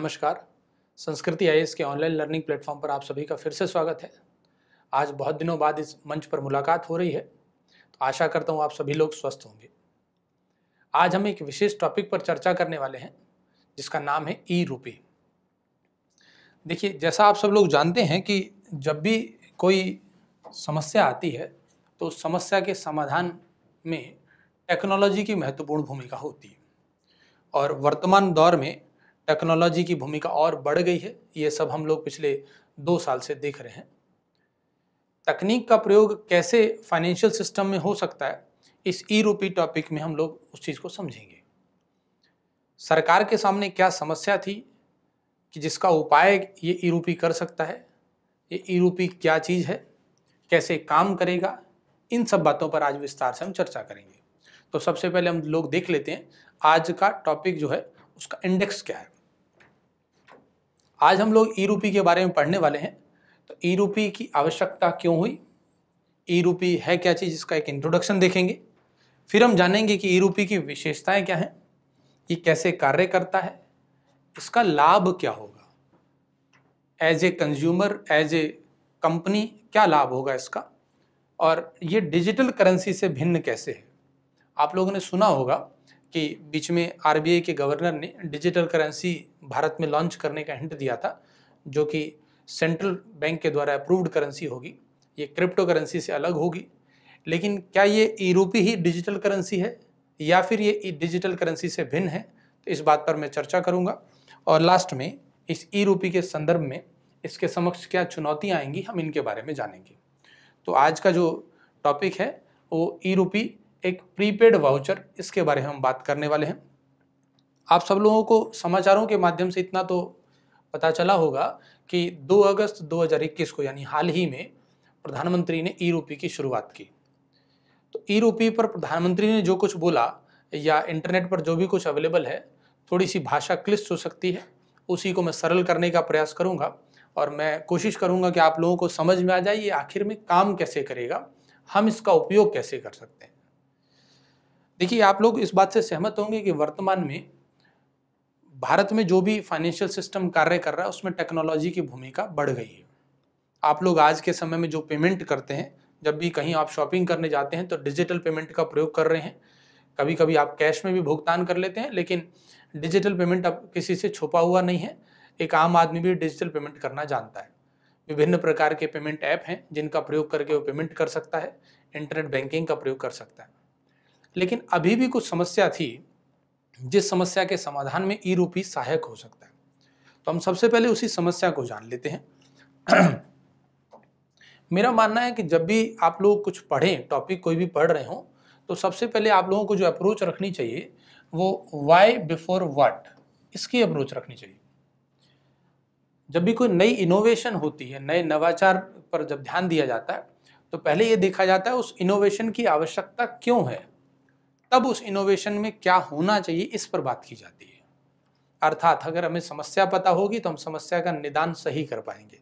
नमस्कार संस्कृति आई के ऑनलाइन लर्निंग प्लेटफॉर्म पर आप सभी का फिर से स्वागत है आज बहुत दिनों बाद इस मंच पर मुलाकात हो रही है तो आशा करता हूँ आप सभी लोग स्वस्थ होंगे आज हम एक विशेष टॉपिक पर चर्चा करने वाले हैं जिसका नाम है ई रूपी देखिए जैसा आप सब लोग जानते हैं कि जब भी कोई समस्या आती है तो उस समस्या के समाधान में टेक्नोलॉजी की महत्वपूर्ण भूमिका होती है और वर्तमान दौर में टेक्नोलॉजी की भूमिका और बढ़ गई है ये सब हम लोग पिछले दो साल से देख रहे हैं तकनीक का प्रयोग कैसे फाइनेंशियल सिस्टम में हो सकता है इस ई रूपी टॉपिक में हम लोग उस चीज़ को समझेंगे सरकार के सामने क्या समस्या थी कि जिसका उपाय ये ई रूपी कर सकता है ये ई रूपी क्या चीज़ है कैसे काम करेगा इन सब बातों पर आज विस्तार से हम चर्चा करेंगे तो सबसे पहले हम लोग देख लेते हैं आज का टॉपिक जो है उसका इंडेक्स क्या है आज हम लोग ई रूपी के बारे में पढ़ने वाले हैं तो ई रूपी की आवश्यकता क्यों हुई ई रूपी है क्या चीज़ इसका एक इंट्रोडक्शन देखेंगे फिर हम जानेंगे कि ई रूपी की विशेषताएं क्या हैं ये कैसे कार्य करता है इसका लाभ क्या होगा as a consumer as a company क्या लाभ होगा इसका और ये डिजिटल करेंसी से भिन्न कैसे है आप लोगों ने सुना होगा कि बीच में आर के गवर्नर ने डिजिटल करेंसी भारत में लॉन्च करने का हिंट दिया था जो कि सेंट्रल बैंक के द्वारा अप्रूव्ड करेंसी होगी ये क्रिप्टो करेंसी से अलग होगी लेकिन क्या ये यूरोपी ही डिजिटल करेंसी है या फिर ये डिजिटल करेंसी से भिन्न है तो इस बात पर मैं चर्चा करूँगा और लास्ट में इस ई रूपी के संदर्भ में इसके समक्ष क्या चुनौतियाँ आएंगी हम इनके बारे में जानेंगे तो आज का जो टॉपिक है वो ई रूपी एक प्रीपेड वाउचर इसके बारे में हम बात करने वाले हैं आप सब लोगों को समाचारों के माध्यम से इतना तो पता चला होगा कि 2 अगस्त 2021 को यानी हाल ही में प्रधानमंत्री ने ई रूपी की शुरुआत की तो ई रूपी पर प्रधानमंत्री ने जो कुछ बोला या इंटरनेट पर जो भी कुछ अवेलेबल है थोड़ी सी भाषा क्लिष्ट हो सकती है उसी को मैं सरल करने का प्रयास करूँगा और मैं कोशिश करूँगा कि आप लोगों को समझ में आ जाए ये आखिर में काम कैसे करेगा हम इसका उपयोग कैसे कर सकते हैं देखिए आप लोग इस बात से सहमत होंगे कि वर्तमान में भारत में जो भी फाइनेंशियल सिस्टम कार्य कर रहा है उसमें टेक्नोलॉजी की भूमिका बढ़ गई है आप लोग आज के समय में जो पेमेंट करते हैं जब भी कहीं आप शॉपिंग करने जाते हैं तो डिजिटल पेमेंट का प्रयोग कर रहे हैं कभी कभी आप कैश में भी भुगतान कर लेते हैं लेकिन डिजिटल पेमेंट अब किसी से छुपा हुआ नहीं है एक आम आदमी भी डिजिटल पेमेंट करना जानता है विभिन्न प्रकार के पेमेंट ऐप हैं जिनका प्रयोग करके वो पेमेंट कर सकता है इंटरनेट बैंकिंग का प्रयोग कर सकता है लेकिन अभी भी कुछ समस्या थी जिस समस्या के समाधान में ई रूपी सहायक हो सकता है तो हम सबसे पहले उसी समस्या को जान लेते हैं मेरा मानना है कि जब भी आप लोग कुछ पढ़ें टॉपिक कोई भी पढ़ रहे हो तो सबसे पहले आप लोगों को जो अप्रोच रखनी चाहिए वो वाई बिफोर वाट इसकी अप्रोच रखनी चाहिए जब भी कोई नई इनोवेशन होती है नए नवाचार पर जब ध्यान दिया जाता है तो पहले ये देखा जाता है उस इनोवेशन की आवश्यकता क्यों है तब उस इनोवेशन में क्या होना चाहिए इस पर बात की जाती है अर्थात अगर हमें समस्या पता होगी तो हम समस्या का निदान सही कर पाएंगे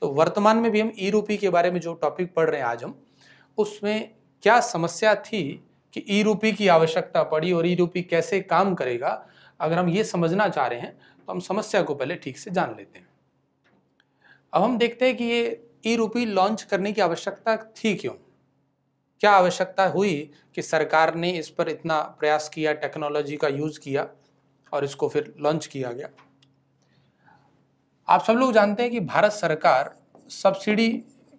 तो वर्तमान में भी हम ई रूपी के बारे में जो टॉपिक पढ़ रहे हैं आज हम उसमें क्या समस्या थी कि ई रूपी की आवश्यकता पड़ी और ई रूपी कैसे काम करेगा अगर हम ये समझना चाह रहे हैं तो हम समस्या को पहले ठीक से जान लेते हैं अब हम देखते हैं कि ये ई रूपी लॉन्च करने की आवश्यकता थी क्यों क्या आवश्यकता हुई कि सरकार ने इस पर इतना प्रयास किया टेक्नोलॉजी का यूज़ किया और इसको फिर लॉन्च किया गया आप सब लोग जानते हैं कि भारत सरकार सब्सिडी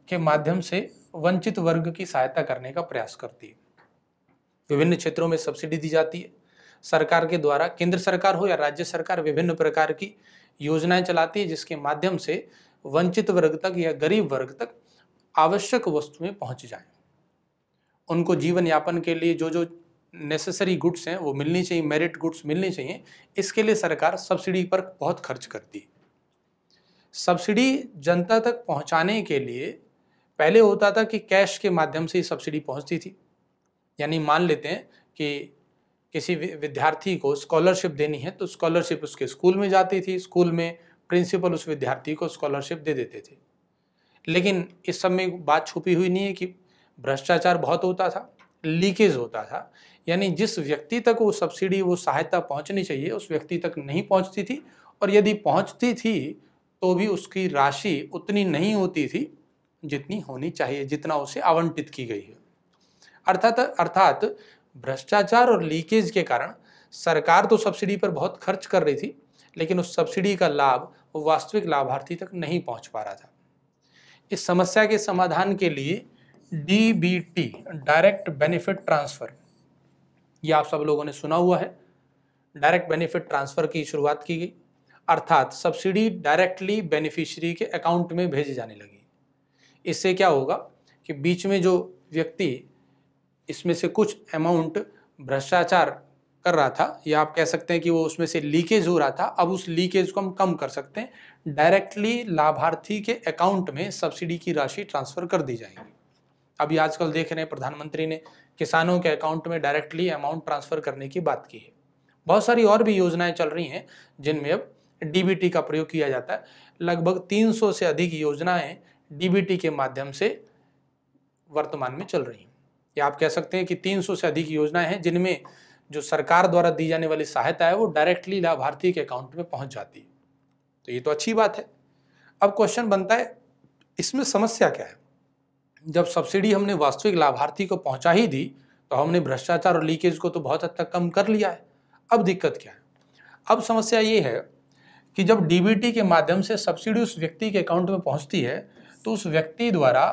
के माध्यम से वंचित वर्ग की सहायता करने का प्रयास करती है विभिन्न क्षेत्रों में सब्सिडी दी जाती है सरकार के द्वारा केंद्र सरकार हो या राज्य सरकार विभिन्न प्रकार की योजनाएं चलाती है जिसके माध्यम से वंचित वर्ग तक या गरीब वर्ग तक आवश्यक वस्तुएं पहुंच जाएं उनको जीवन यापन के लिए जो जो नेसेसरी गुड्स हैं वो मिलनी चाहिए मेरिट गुड्स मिलनी चाहिए इसके लिए सरकार सब्सिडी पर बहुत खर्च करती है सब्सिडी जनता तक पहुंचाने के लिए पहले होता था कि कैश के माध्यम से ही सब्सिडी पहुंचती थी यानी मान लेते हैं कि किसी विद्यार्थी को स्कॉलरशिप देनी है तो स्कॉलरशिप उसके स्कूल में जाती थी स्कूल में प्रिंसिपल उस विद्यार्थी को स्कॉलरशिप दे देते थे लेकिन इस सब में बात छुपी हुई नहीं है कि भ्रष्टाचार बहुत होता था लीकेज होता था यानी जिस व्यक्ति तक वो सब्सिडी वो सहायता पहुंचनी चाहिए उस व्यक्ति तक नहीं पहुंचती थी और यदि पहुंचती थी तो भी उसकी राशि उतनी नहीं होती थी जितनी होनी चाहिए जितना उसे आवंटित की गई है अर्थात अर्थात भ्रष्टाचार और लीकेज के कारण सरकार तो सब्सिडी पर बहुत खर्च कर रही थी लेकिन उस सब्सिडी का लाभ वास्तविक लाभार्थी तक नहीं पहुंच पा रहा था इस समस्या के समाधान के लिए डीबीटी डायरेक्ट बेनिफिट ट्रांसफ़र ये आप सब लोगों ने सुना हुआ है डायरेक्ट बेनिफिट ट्रांसफ़र की शुरुआत की गई अर्थात सब्सिडी डायरेक्टली बेनिफिशियरी के अकाउंट में भेजी जाने लगी इससे क्या होगा कि बीच में जो व्यक्ति इसमें से कुछ अमाउंट भ्रष्टाचार कर रहा था या आप कह सकते हैं कि वो उसमें से लीकेज हो रहा था अब उस लीकेज को हम कम कर सकते हैं डायरेक्टली लाभार्थी के अकाउंट में सब्सिडी की राशि ट्रांसफ़र कर दी जाएगी अभी आजकल देख रहे हैं प्रधानमंत्री ने किसानों के अकाउंट में डायरेक्टली अमाउंट ट्रांसफर करने की बात की है बहुत सारी और भी योजनाएं चल रही हैं जिनमें अब डीबीटी का प्रयोग किया जाता है लगभग 300 से अधिक योजनाएं डीबीटी के माध्यम से वर्तमान में चल रही हैं या आप कह सकते हैं कि 300 से अधिक योजनाएं हैं जिनमें जो सरकार द्वारा दी जाने वाली सहायता है वो डायरेक्टली लाभार्थी के अकाउंट में पहुंच जाती है तो ये तो अच्छी बात है अब क्वेश्चन बनता है इसमें समस्या क्या है जब सब्सिडी हमने वास्तविक लाभार्थी को पहुंचा ही दी तो हमने भ्रष्टाचार और लीकेज को तो बहुत हद तक कम कर लिया है अब दिक्कत क्या है अब समस्या ये है कि जब डीबीटी के माध्यम से सब्सिडी उस व्यक्ति के अकाउंट में पहुंचती है तो उस व्यक्ति द्वारा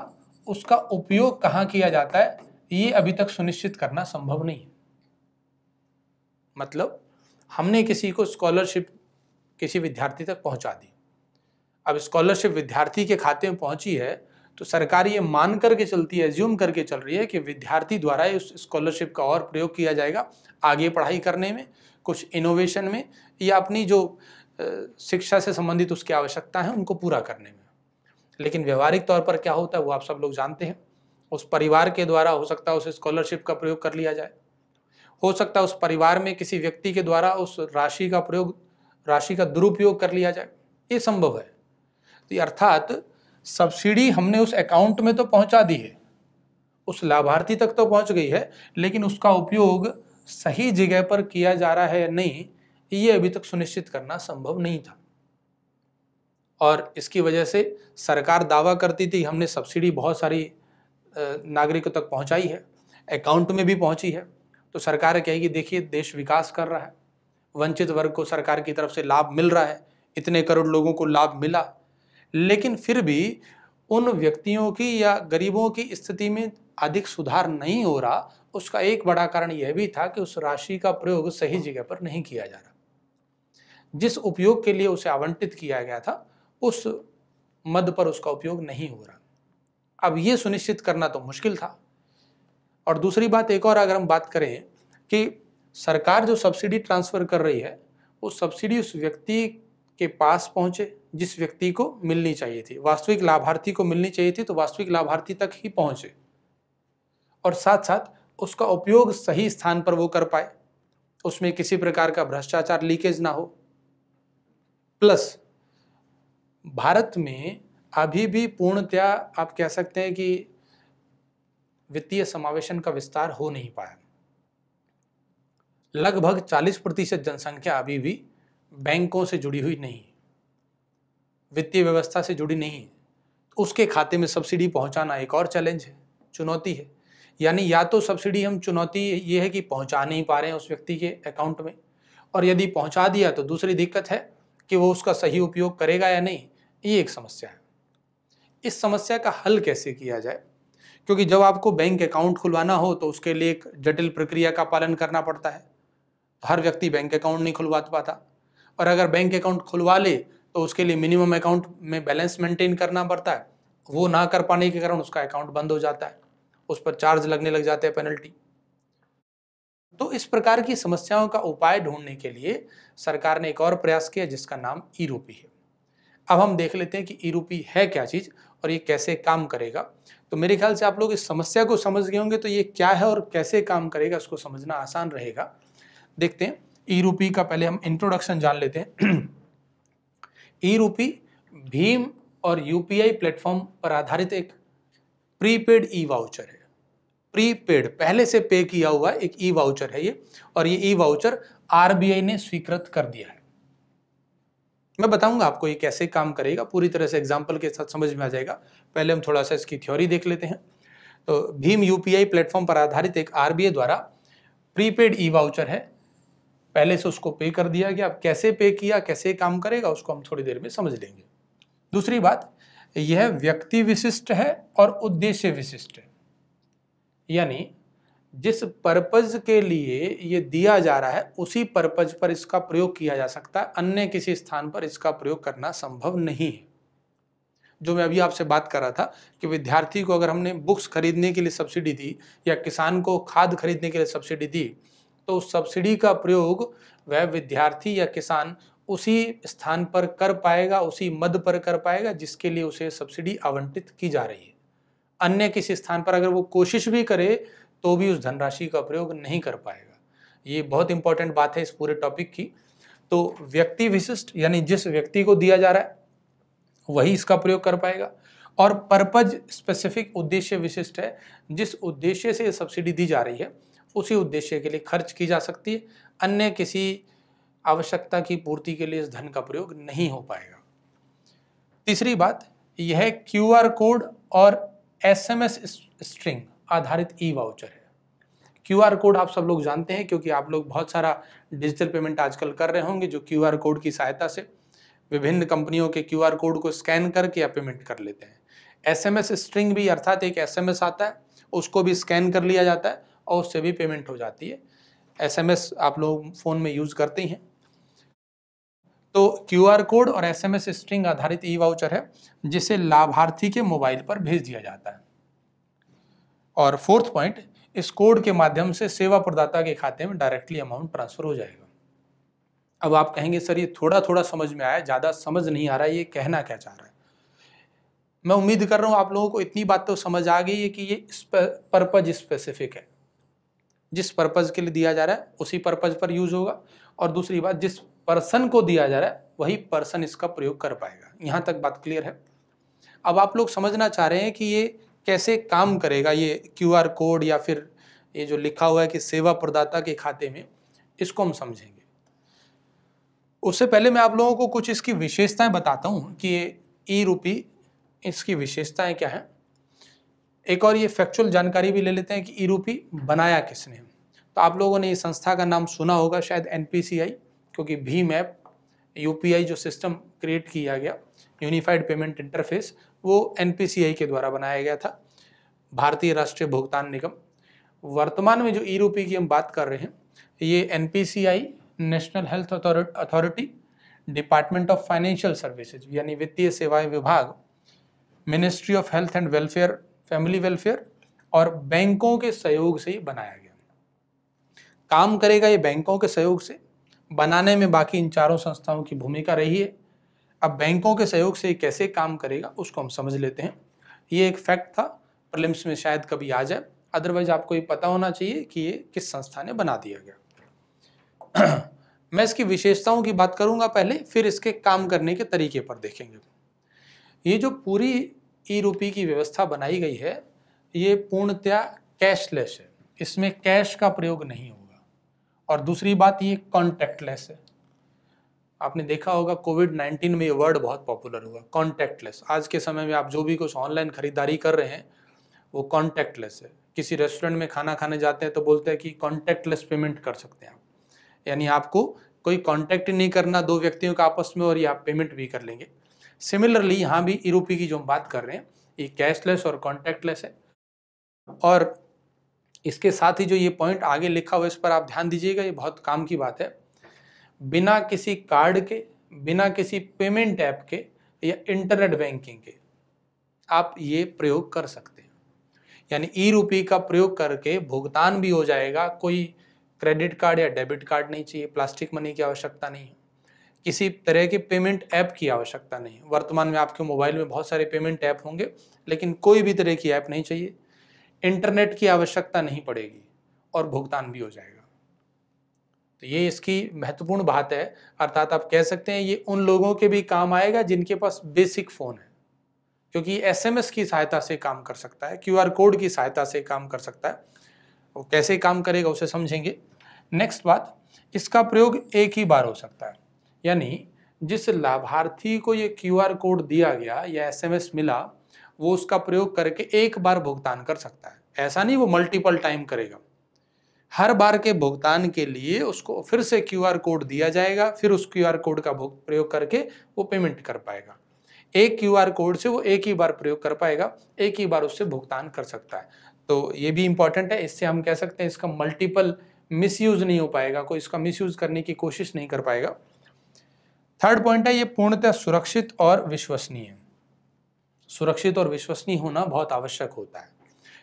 उसका उपयोग कहाँ किया जाता है ये अभी तक सुनिश्चित करना संभव नहीं है मतलब हमने किसी को स्कॉलरशिप किसी विद्यार्थी तक पहुंचा दी अब स्कॉलरशिप विद्यार्थी के खाते में पहुंची है तो सरकार ये मान करके चलती है एज्यूम करके चल रही है कि विद्यार्थी द्वारा उस स्कॉलरशिप का और प्रयोग किया जाएगा आगे पढ़ाई करने में कुछ इनोवेशन में या अपनी जो शिक्षा से संबंधित उसकी आवश्यकता है उनको पूरा करने में लेकिन व्यवहारिक तौर पर क्या होता है वो आप सब लोग जानते हैं उस परिवार के द्वारा हो सकता है उस स्कॉलरशिप का प्रयोग कर लिया जाए हो सकता है उस परिवार में किसी व्यक्ति के द्वारा उस राशि का प्रयोग राशि का दुरुपयोग कर लिया जाए ये संभव है तो अर्थात सब्सिडी हमने उस अकाउंट में तो पहुंचा दी है उस लाभार्थी तक तो पहुंच गई है लेकिन उसका उपयोग सही जगह पर किया जा रहा है या नहीं ये अभी तक सुनिश्चित करना संभव नहीं था और इसकी वजह से सरकार दावा करती थी हमने सब्सिडी बहुत सारी नागरिकों तक पहुंचाई है अकाउंट में भी पहुंची है तो सरकार कहेगी देखिए देश विकास कर रहा है वंचित वर्ग को सरकार की तरफ से लाभ मिल रहा है इतने करोड़ लोगों को लाभ मिला लेकिन फिर भी उन व्यक्तियों की या गरीबों की स्थिति में अधिक सुधार नहीं हो रहा उसका एक बड़ा कारण यह भी था कि उस राशि का प्रयोग सही जगह पर नहीं किया जा रहा जिस उपयोग के लिए उसे आवंटित किया गया था उस मद पर उसका उपयोग नहीं हो रहा अब ये सुनिश्चित करना तो मुश्किल था और दूसरी बात एक और अगर हम बात करें कि सरकार जो सब्सिडी ट्रांसफ़र कर रही है वो सब्सिडी उस व्यक्ति के पास पहुँचे जिस व्यक्ति को मिलनी चाहिए थी वास्तविक लाभार्थी को मिलनी चाहिए थी तो वास्तविक लाभार्थी तक ही पहुंचे और साथ साथ उसका उपयोग सही स्थान पर वो कर पाए उसमें किसी प्रकार का भ्रष्टाचार लीकेज ना हो प्लस भारत में अभी भी पूर्णतया आप कह सकते हैं कि वित्तीय समावेशन का विस्तार हो नहीं पाया लगभग 40 प्रतिशत जनसंख्या अभी भी बैंकों से जुड़ी हुई नहीं है वित्तीय व्यवस्था से जुड़ी नहीं है तो उसके खाते में सब्सिडी पहुंचाना एक और चैलेंज है चुनौती है यानी या तो सब्सिडी हम चुनौती ये है कि पहुंचा नहीं पा रहे हैं उस व्यक्ति के अकाउंट में और यदि पहुंचा दिया तो दूसरी दिक्कत है कि वो उसका सही उपयोग करेगा या नहीं ये एक समस्या है इस समस्या का हल कैसे किया जाए क्योंकि जब आपको बैंक अकाउंट खुलवाना हो तो उसके लिए एक जटिल प्रक्रिया का पालन करना पड़ता है हर व्यक्ति बैंक अकाउंट नहीं खुलवा पाता और अगर बैंक अकाउंट खुलवा ले तो उसके लिए मिनिमम अकाउंट में बैलेंस मेंटेन करना पड़ता है वो ना कर पाने के कारण उसका अकाउंट बंद हो जाता है उस पर चार्ज लगने लग जाते हैं पेनल्टी तो इस प्रकार की समस्याओं का उपाय ढूंढने के लिए सरकार ने एक और प्रयास किया जिसका नाम ई रूपी है अब हम देख लेते हैं कि ई रूपी है क्या चीज़ और ये कैसे काम करेगा तो मेरे ख्याल से आप लोग इस समस्या को समझ गए होंगे तो ये क्या है और कैसे काम करेगा उसको समझना आसान रहेगा देखते हैं ई रूपी का पहले हम इंट्रोडक्शन जान लेते हैं ई रूपी भीम और यूपीआई प्लेटफॉर्म पर आधारित एक प्रीपेड ई वाउचर है प्रीपेड पहले से पे किया हुआ एक ई वाउचर है ये और ये ई वाउचर आरबीआई ने स्वीकृत कर दिया है मैं बताऊंगा आपको ये कैसे काम करेगा पूरी तरह से एग्जाम्पल के साथ समझ में आ जाएगा पहले हम थोड़ा सा इसकी थ्योरी देख लेते हैं तो भीम यूपीआई प्लेटफॉर्म पर आधारित एक आरबीआई द्वारा प्रीपेड ई वाउचर है पहले से उसको पे कर दिया गया अब कैसे पे किया कैसे काम करेगा उसको हम थोड़ी देर में समझ लेंगे दूसरी बात यह व्यक्ति विशिष्ट है और उद्देश्य विशिष्ट है यानी जिस पर्पज के लिए ये दिया जा रहा है उसी पर्पज पर इसका प्रयोग किया जा सकता है अन्य किसी स्थान पर इसका प्रयोग करना संभव नहीं है जो मैं अभी आपसे बात कर रहा था कि विद्यार्थी को अगर हमने बुक्स खरीदने के लिए सब्सिडी दी या किसान को खाद खरीदने के लिए सब्सिडी दी तो सब्सिडी का प्रयोग वह विद्यार्थी या किसान उसी स्थान पर कर पाएगा उसी मद पर कर पाएगा जिसके लिए उसे सब्सिडी आवंटित की जा रही है अन्य किसी स्थान पर अगर वो कोशिश भी करे तो भी उस धनराशि का प्रयोग नहीं कर पाएगा ये बहुत इंपॉर्टेंट बात है इस पूरे टॉपिक की तो व्यक्ति विशिष्ट यानी जिस व्यक्ति को दिया जा रहा है वही इसका प्रयोग कर पाएगा और पर्पज स्पेसिफिक उद्देश्य विशिष्ट है जिस उद्देश्य से सब्सिडी दी जा रही है उसी उद्देश्य के लिए खर्च की जा सकती है अन्य किसी आवश्यकता की पूर्ति के लिए इस धन का प्रयोग नहीं हो पाएगा तीसरी बात यह क्यू आर कोड और एस एम एस स्ट्रिंग आधारित ई वाउचर है क्यू आर कोड आप सब लोग जानते हैं क्योंकि आप लोग बहुत सारा डिजिटल पेमेंट आजकल कर रहे होंगे जो क्यू आर कोड की सहायता से विभिन्न कंपनियों के क्यू आर कोड को स्कैन करके आप पेमेंट कर लेते हैं एस एम एस स्ट्रिंग भी अर्थात एक एस एम एस आता है उसको भी स्कैन कर लिया जाता है और उससे भी पेमेंट हो जाती है एसएमएस आप लोग फ़ोन में यूज़ करते हैं तो क्यूआर कोड और एसएमएस स्ट्रिंग आधारित ई वाउचर है जिसे लाभार्थी के मोबाइल पर भेज दिया जाता है और फोर्थ पॉइंट इस कोड के माध्यम से सेवा प्रदाता के खाते में डायरेक्टली अमाउंट ट्रांसफर हो जाएगा अब आप कहेंगे सर ये थोड़ा थोड़ा समझ में आया ज़्यादा समझ नहीं आ रहा है ये कहना क्या चाह रहा है मैं उम्मीद कर रहा हूँ आप लोगों को इतनी बात तो समझ आ गई है कि ये पर्पज स्पेसिफिक है जिस पर्पज़ के लिए दिया जा रहा है उसी पर्पज़ पर यूज़ होगा और दूसरी बात जिस पर्सन को दिया जा रहा है वही पर्सन इसका प्रयोग कर पाएगा यहाँ तक बात क्लियर है अब आप लोग समझना चाह रहे हैं कि ये कैसे काम करेगा ये क्यू कोड या फिर ये जो लिखा हुआ है कि सेवा प्रदाता के खाते में इसको हम समझेंगे उससे पहले मैं आप लोगों को कुछ इसकी विशेषताएं बताता हूँ कि ये ई रूपी इसकी विशेषताएं क्या हैं एक और ये फैक्चुअल जानकारी भी ले लेते हैं कि ई रूपी बनाया किसने तो आप लोगों ने इस संस्था का नाम सुना होगा शायद एन क्योंकि भीम ऐप यू जो सिस्टम क्रिएट किया गया यूनिफाइड पेमेंट इंटरफेस वो एन के द्वारा बनाया गया था भारतीय राष्ट्रीय भुगतान निगम वर्तमान में जो ई रूपी की हम बात कर रहे हैं ये एन national health authority department of financial services यानी वित्तीय सेवाएं विभाग ministry of health and welfare family welfare और बैंकों के सहयोग से ही बनाया गया काम करेगा ये बैंकों के सहयोग से बनाने में बाकी इन चारों संस्थाओं की भूमिका रही है अब बैंकों के सहयोग से कैसे काम करेगा उसको हम समझ लेते हैं ये एक फैक्ट था प्रलिम्स में शायद कभी आ जाए अदरवाइज आपको ये पता होना चाहिए कि ये किस संस्था ने बना दिया गया मैं इसकी विशेषताओं की बात करूंगा पहले फिर इसके काम करने के तरीके पर देखेंगे ये जो पूरी ई रूपी की व्यवस्था बनाई गई है ये पूर्णतया कैशलेस है इसमें कैश का प्रयोग नहीं होगा और दूसरी बात ये लेस है आपने देखा होगा कोविड नाइन्टीन में ये वर्ड बहुत पॉपुलर हुआ लेस आज के समय में आप जो भी कुछ ऑनलाइन खरीदारी कर रहे हैं वो लेस है किसी रेस्टोरेंट में खाना खाने जाते हैं तो बोलते हैं कि लेस पेमेंट कर सकते हैं आप यानी आपको कोई कॉन्टैक्ट नहीं करना दो व्यक्तियों का आपस में और ये आप पेमेंट भी कर लेंगे सिमिलरली यहाँ भी यूरोपी e की जो हम बात कर रहे हैं ये कैशलेस और लेस है और इसके साथ ही जो ये पॉइंट आगे लिखा हुआ है इस पर आप ध्यान दीजिएगा ये बहुत काम की बात है बिना किसी कार्ड के बिना किसी पेमेंट ऐप के या इंटरनेट बैंकिंग के आप ये प्रयोग कर सकते हैं यानी ई रूपी का प्रयोग करके भुगतान भी हो जाएगा कोई क्रेडिट कार्ड या डेबिट कार्ड नहीं चाहिए प्लास्टिक मनी की आवश्यकता नहीं है किसी तरह के पेमेंट ऐप की आवश्यकता नहीं है वर्तमान में आपके मोबाइल में बहुत सारे पेमेंट ऐप होंगे लेकिन कोई भी तरह की ऐप नहीं चाहिए इंटरनेट की आवश्यकता नहीं पड़ेगी और भुगतान भी हो जाएगा तो ये इसकी महत्वपूर्ण बात है अर्थात आप कह सकते हैं ये उन लोगों के भी काम आएगा जिनके पास बेसिक फ़ोन है क्योंकि एसएमएस की सहायता से काम कर सकता है क्यूआर कोड की सहायता से काम कर सकता है वो कैसे काम करेगा उसे समझेंगे नेक्स्ट बात इसका प्रयोग एक ही बार हो सकता है यानी जिस लाभार्थी को ये क्यूआर कोड दिया गया या एसएमएस मिला वो उसका प्रयोग करके एक बार भुगतान कर सकता है ऐसा नहीं वो मल्टीपल टाइम करेगा हर बार के भुगतान के लिए उसको फिर से क्यू कोड दिया जाएगा फिर उस क्यू कोड का प्रयोग करके वो पेमेंट कर पाएगा एक क्यू कोड से वो एक ही बार प्रयोग कर पाएगा एक ही बार उससे भुगतान कर सकता है तो ये भी इम्पॉर्टेंट है इससे हम कह सकते हैं इसका मल्टीपल मिसयूज़ नहीं हो पाएगा कोई इसका मिसयूज़ करने की कोशिश नहीं कर पाएगा थर्ड पॉइंट है ये पूर्णतः सुरक्षित और विश्वसनीय है सुरक्षित और विश्वसनीय होना बहुत आवश्यक होता है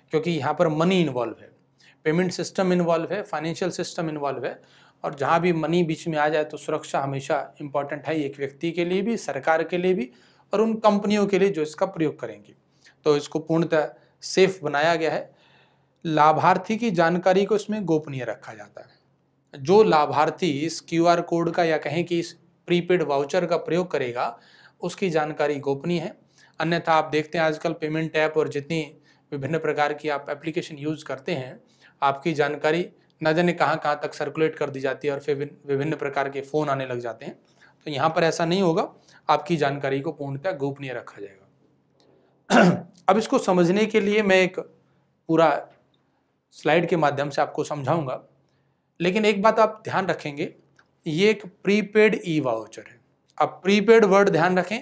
क्योंकि यहाँ पर मनी इन्वॉल्व है पेमेंट सिस्टम इन्वॉल्व है फाइनेंशियल सिस्टम इन्वॉल्व है और जहाँ भी मनी बीच में आ जाए तो सुरक्षा हमेशा इम्पॉर्टेंट है एक व्यक्ति के लिए भी सरकार के लिए भी और उन कंपनियों के लिए जो इसका प्रयोग करेंगी तो इसको पूर्णतः सेफ बनाया गया है लाभार्थी की जानकारी को इसमें गोपनीय रखा जाता है जो लाभार्थी इस क्यू कोड का या कहें कि इस प्रीपेड वाउचर का प्रयोग करेगा उसकी जानकारी गोपनीय है अन्यथा आप देखते हैं आजकल पेमेंट ऐप और जितनी विभिन्न प्रकार की आप एप्लीकेशन यूज़ करते हैं आपकी जानकारी न जाने कहाँ कहाँ तक सर्कुलेट कर दी जाती है और फिर विभिन्न प्रकार के फ़ोन आने लग जाते हैं तो यहाँ पर ऐसा नहीं होगा आपकी जानकारी को पूर्णतः गोपनीय रखा जाएगा अब इसको समझने के लिए मैं एक पूरा स्लाइड के माध्यम से आपको समझाऊंगा लेकिन एक बात आप ध्यान रखेंगे ये एक प्रीपेड ई वाउचर है आप प्रीपेड वर्ड ध्यान रखें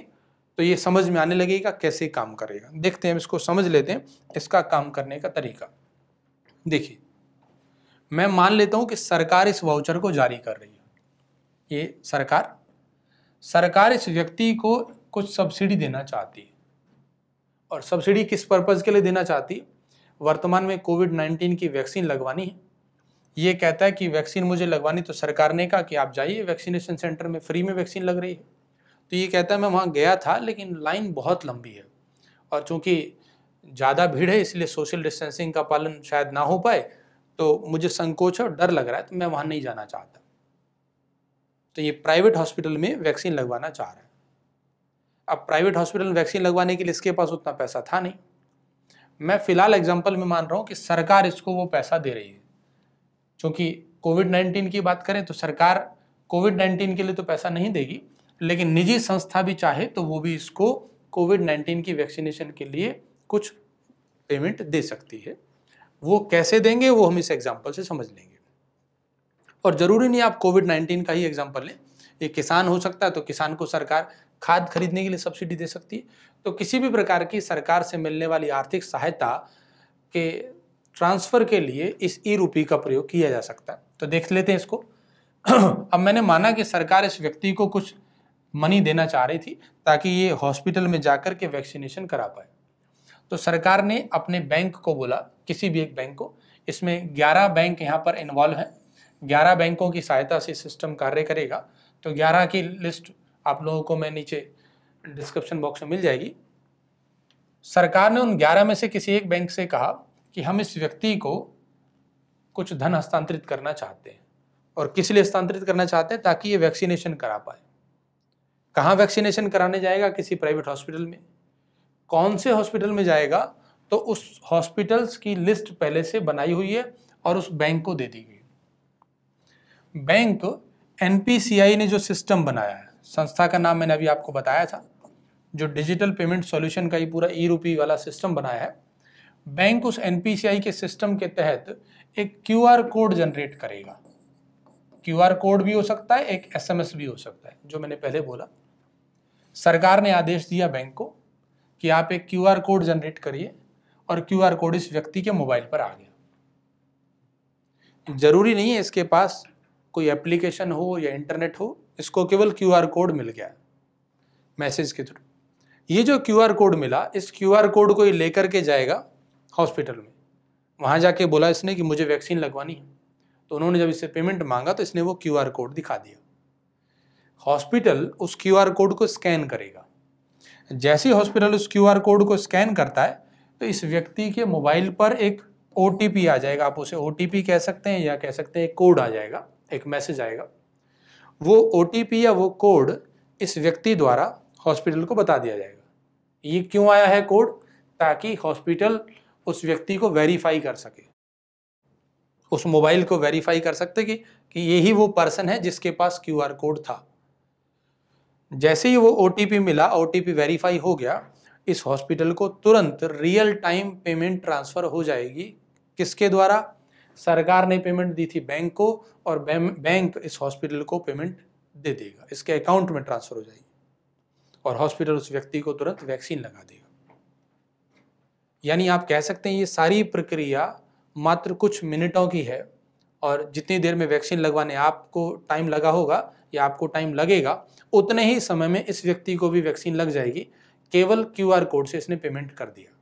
तो ये समझ में आने लगेगा कैसे काम करेगा देखते हैं इसको समझ लेते हैं इसका काम करने का तरीका देखिए मैं मान लेता हूँ कि सरकार इस वाउचर को जारी कर रही है ये सरकार सरकार इस व्यक्ति को कुछ सब्सिडी देना चाहती है और सब्सिडी किस पर्पज़ के लिए देना चाहती है वर्तमान में कोविड नाइन्टीन की वैक्सीन लगवानी है ये कहता है कि वैक्सीन मुझे लगवानी तो सरकार ने कहा कि आप जाइए वैक्सीनेशन सेंटर में फ्री में वैक्सीन लग रही है तो ये कहता है मैं वहाँ गया था लेकिन लाइन बहुत लंबी है और चूँकि ज़्यादा भीड़ है इसलिए सोशल डिस्टेंसिंग का पालन शायद ना हो पाए तो मुझे संकोच और डर लग रहा है तो मैं वहाँ नहीं जाना चाहता तो ये प्राइवेट हॉस्पिटल में वैक्सीन लगवाना चाह रहा है अब प्राइवेट हॉस्पिटल में वैक्सीन लगवाने के लिए इसके पास उतना पैसा था नहीं मैं फ़िलहाल एग्जाम्पल में मान रहा हूँ कि सरकार इसको वो पैसा दे रही है क्योंकि कोविड नाइन्टीन की बात करें तो सरकार कोविड नाइन्टीन के लिए तो पैसा नहीं देगी लेकिन निजी संस्था भी चाहे तो वो भी इसको कोविड नाइन्टीन की वैक्सीनेशन के लिए कुछ पेमेंट दे सकती है वो कैसे देंगे वो हम इस एग्जाम्पल से समझ लेंगे और ज़रूरी नहीं आप कोविड नाइन्टीन का ही एग्जाम्पल लें ये किसान हो सकता है तो किसान को सरकार खाद खरीदने के लिए सब्सिडी दे सकती है तो किसी भी प्रकार की सरकार से मिलने वाली आर्थिक सहायता के ट्रांसफ़र के लिए इस ई रूपी का प्रयोग किया जा सकता है तो देख लेते हैं इसको अब मैंने माना कि सरकार इस व्यक्ति को कुछ मनी देना चाह रही थी ताकि ये हॉस्पिटल में जाकर के वैक्सीनेशन करा पाए तो सरकार ने अपने बैंक को बोला किसी भी एक बैंक को इसमें 11 बैंक यहाँ पर इन्वॉल्व हैं 11 बैंकों की सहायता से सिस्टम कार्य करेगा तो 11 की लिस्ट आप लोगों को मैं नीचे डिस्क्रिप्शन बॉक्स में मिल जाएगी सरकार ने उन 11 में से किसी एक बैंक से कहा कि हम इस व्यक्ति को कुछ धन हस्तांतरित करना चाहते हैं और किस लिए हस्तांतरित करना चाहते हैं ताकि ये वैक्सीनेशन करा पाए कहाँ वैक्सीनेशन कराने जाएगा किसी प्राइवेट हॉस्पिटल में कौन से हॉस्पिटल में जाएगा तो उस हॉस्पिटल्स की लिस्ट पहले से बनाई हुई है और उस बैंक को दे दी गई बैंक एन ने जो सिस्टम बनाया है संस्था का नाम मैंने अभी आपको बताया था जो डिजिटल पेमेंट सॉल्यूशन का ही पूरा ई रूपी वाला सिस्टम बनाया है बैंक उस एन के सिस्टम के तहत एक क्यू कोड जनरेट करेगा क्यू कोड भी हो सकता है एक एस भी हो सकता है जो मैंने पहले बोला सरकार ने आदेश दिया बैंक को कि आप एक क्यू कोड जनरेट करिए और क्यू कोड इस व्यक्ति के मोबाइल पर आ गया जरूरी नहीं है इसके पास कोई एप्लीकेशन हो या इंटरनेट हो इसको केवल क्यू कोड मिल गया मैसेज के थ्रू ये जो क्यू कोड मिला इस क्यू कोड को ये लेकर के जाएगा हॉस्पिटल में वहाँ जाके बोला इसने कि मुझे वैक्सीन लगवानी है तो उन्होंने जब इससे पेमेंट मांगा तो इसने वो क्यू कोड दिखा दिया हॉस्पिटल उस क्यू कोड को स्कैन करेगा जैसे हॉस्पिटल उस क्यू कोड को स्कैन करता है तो इस व्यक्ति के मोबाइल पर एक ओ आ जाएगा आप उसे ओ कह सकते हैं या कह सकते हैं कोड आ जाएगा एक मैसेज आएगा वो ओ या वो कोड इस व्यक्ति द्वारा हॉस्पिटल को बता दिया जाएगा ये क्यों आया है कोड ताकि हॉस्पिटल उस व्यक्ति को वेरीफाई कर सके उस मोबाइल को वेरीफाई कर सकते कि कि यही वो पर्सन है जिसके पास क्यू आर कोड था जैसे ही वो ओ मिला ओ वेरीफाई हो गया इस हॉस्पिटल को तुरंत रियल टाइम पेमेंट ट्रांसफ़र हो जाएगी किसके द्वारा सरकार ने पेमेंट दी थी बैंक को और बैंक इस हॉस्पिटल को पेमेंट दे देगा इसके अकाउंट में ट्रांसफ़र हो जाएगी और हॉस्पिटल उस व्यक्ति को तुरंत वैक्सीन लगा देगा यानी आप कह सकते हैं ये सारी प्रक्रिया मात्र कुछ मिनटों की है और जितनी देर में वैक्सीन लगवाने आपको टाइम लगा होगा या आपको टाइम लगेगा उतने ही समय में इस व्यक्ति को भी वैक्सीन लग जाएगी केवल क्यू कोड से इसने पेमेंट कर दिया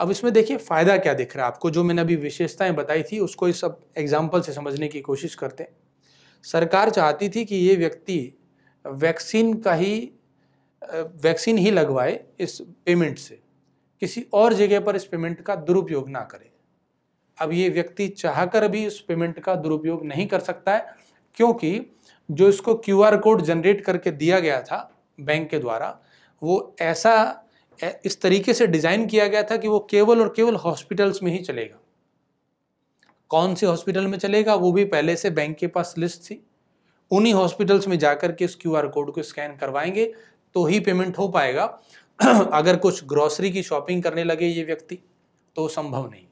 अब इसमें देखिए फ़ायदा क्या दिख रहा है आपको जो मैंने अभी विशेषताएं बताई थी उसको इस सब एग्जाम्पल से समझने की कोशिश करते हैं सरकार चाहती थी कि ये व्यक्ति वैक्सीन का ही वैक्सीन ही लगवाए इस पेमेंट से किसी और जगह पर इस पेमेंट का दुरुपयोग ना करें अब ये व्यक्ति चाहकर भी उस पेमेंट का दुरुपयोग नहीं कर सकता है क्योंकि जो इसको आर कोड जनरेट करके दिया गया था बैंक के द्वारा वो ऐसा इस तरीके से डिज़ाइन किया गया था कि वो केवल और केवल हॉस्पिटल्स में ही चलेगा कौन से हॉस्पिटल में चलेगा वो भी पहले से बैंक के पास लिस्ट थी उन्हीं हॉस्पिटल्स में जाकर के इस क्यूआर कोड को स्कैन करवाएंगे तो ही पेमेंट हो पाएगा अगर कुछ ग्रॉसरी की शॉपिंग करने लगे ये व्यक्ति तो संभव नहीं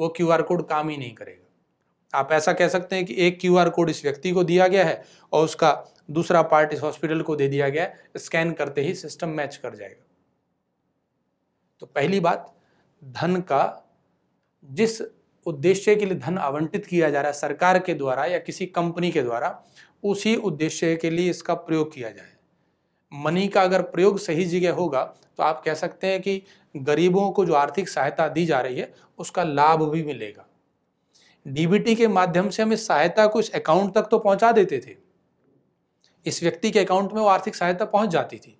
वो क्यू कोड काम ही नहीं करेगा आप ऐसा कह सकते हैं कि एक क्यू कोड इस व्यक्ति को दिया गया है और उसका दूसरा पार्ट इस हॉस्पिटल को दे दिया गया है स्कैन करते ही सिस्टम मैच कर जाएगा तो पहली बात धन का जिस उद्देश्य के लिए धन आवंटित किया जा रहा है सरकार के द्वारा या किसी कंपनी के द्वारा उसी उद्देश्य के लिए इसका प्रयोग किया जाए मनी का अगर प्रयोग सही जगह होगा तो आप कह सकते हैं कि गरीबों को जो आर्थिक सहायता दी जा रही है उसका लाभ भी मिलेगा डीबीटी के माध्यम से हम इस सहायता को इस अकाउंट तक तो पहुंचा देते थे इस व्यक्ति के अकाउंट में वो आर्थिक सहायता पहुंच जाती थी